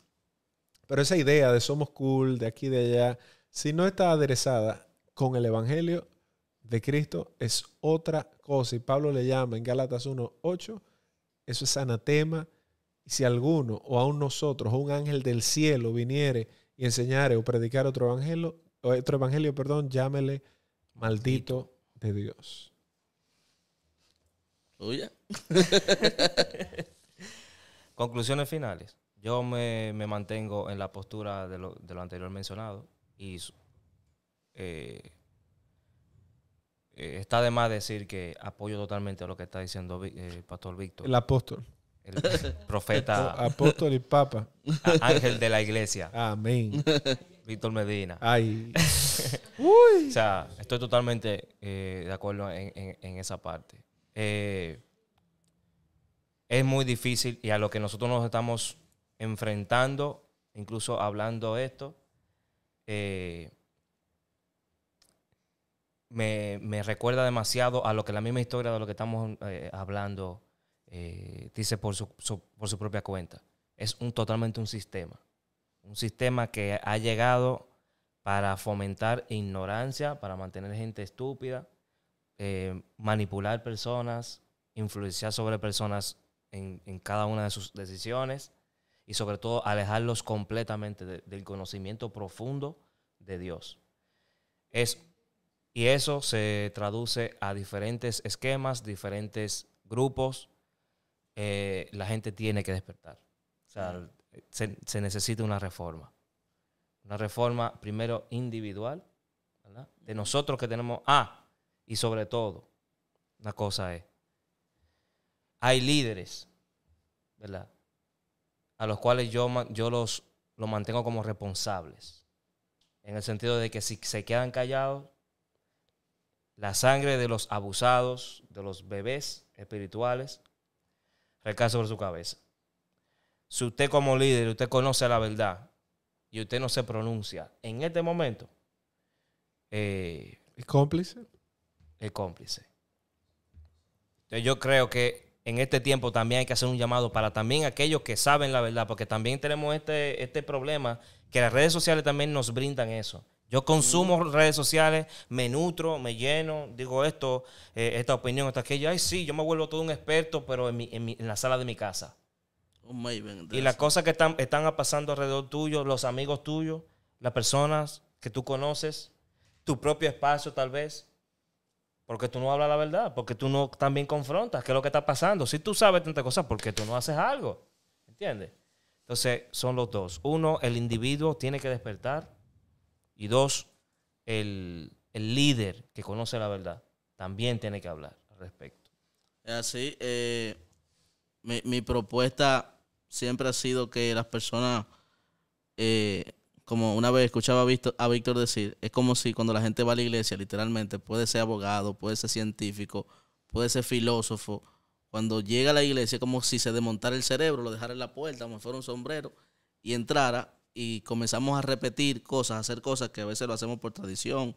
pero esa idea de somos cool, de aquí, de allá, si no está aderezada con el Evangelio de Cristo, es otra cosa. Y Pablo le llama en Gálatas 1.8, eso es anatema si alguno o aún nosotros o un ángel del cielo viniere y enseñare o predicar otro evangelio, otro evangelio, perdón, llámele maldito, de Dios. Conclusiones finales. Yo me, mantengo en la postura de lo, de lo anterior mencionado y eh, eh, está de más decir que apoyo totalmente lo que está diciendo el eh, Pastor Víctor. El apóstol el profeta. Apóstol y Papa. Ángel de la iglesia. Amén. Víctor Medina. Ay. Uy. O sea, estoy totalmente eh, de acuerdo en, esa parte. Eh, es muy difícil y a lo que nosotros nos estamos enfrentando, incluso hablando esto, eh, me, me, recuerda demasiado a lo que la misma historia de lo que estamos hablando eh, dice por su, propia cuenta. Es un, totalmente un sistema. Un sistema que ha llegado para fomentar ignorancia, para mantener gente estúpida, eh, manipular personas, influenciar sobre personas en, cada una de sus decisiones y sobre todo alejarlos completamente del conocimiento profundo de Dios. Es, y eso se traduce a diferentes esquemas, diferentes grupos, eh, la gente tiene que despertar. O sea, se, necesita una reforma. Una reforma primero individual, De nosotros que tenemos... Ah, y sobre todo, una cosa es, hay líderes, ¿verdad? A los cuales yo, yo los, los mantengo como responsables. En el sentido de que si se quedan callados, la sangre de los abusados, de los bebés espirituales, recae sobre su cabeza. Si usted como líder, usted conoce la verdad y usted no se pronuncia en este momento, El eh, ¿es cómplice? El cómplice. Entonces yo creo que en este tiempo también hay que hacer un llamado para también aquellos que saben la verdad, porque también tenemos este, este problema que las redes sociales también nos brindan eso. Yo consumo redes sociales, me nutro, me lleno, digo esto, eh, esta opinión, esta aquella. Ay, sí, yo me vuelvo todo un experto, pero en, mi, en, la sala de mi casa. Oh, y las cosas que están, están pasando alrededor tuyo, los amigos tuyos, las personas que tú conoces, tu propio espacio tal vez. Porque tú no hablas la verdad, porque tú no también confrontas qué es lo que está pasando. Si tú sabes tantas cosas, porque tú no haces algo? ¿Entiendes? Entonces, son los dos. Uno, el individuo tiene que despertar y dos, el, líder que conoce la verdad también tiene que hablar al respecto. Así, eh, mi, propuesta siempre ha sido que las personas, eh, como una vez escuchaba a Víctor, decir, es como si cuando la gente va a la iglesia, literalmente, puede ser abogado, puede ser científico, puede ser filósofo, cuando llega a la iglesia es como si se desmontara el cerebro, lo dejara en la puerta, como fuera un sombrero y entrara y comenzamos a repetir cosas, a hacer cosas que a veces lo hacemos por tradición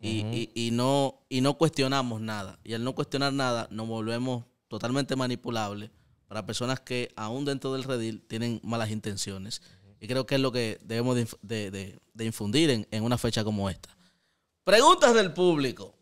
y, no, y no cuestionamos nada. Y al no cuestionar nada nos volvemos totalmente manipulables para personas que aún dentro del redil tienen malas intenciones. Y creo que es lo que debemos de, infundir en, en, una fecha como esta. Preguntas del público.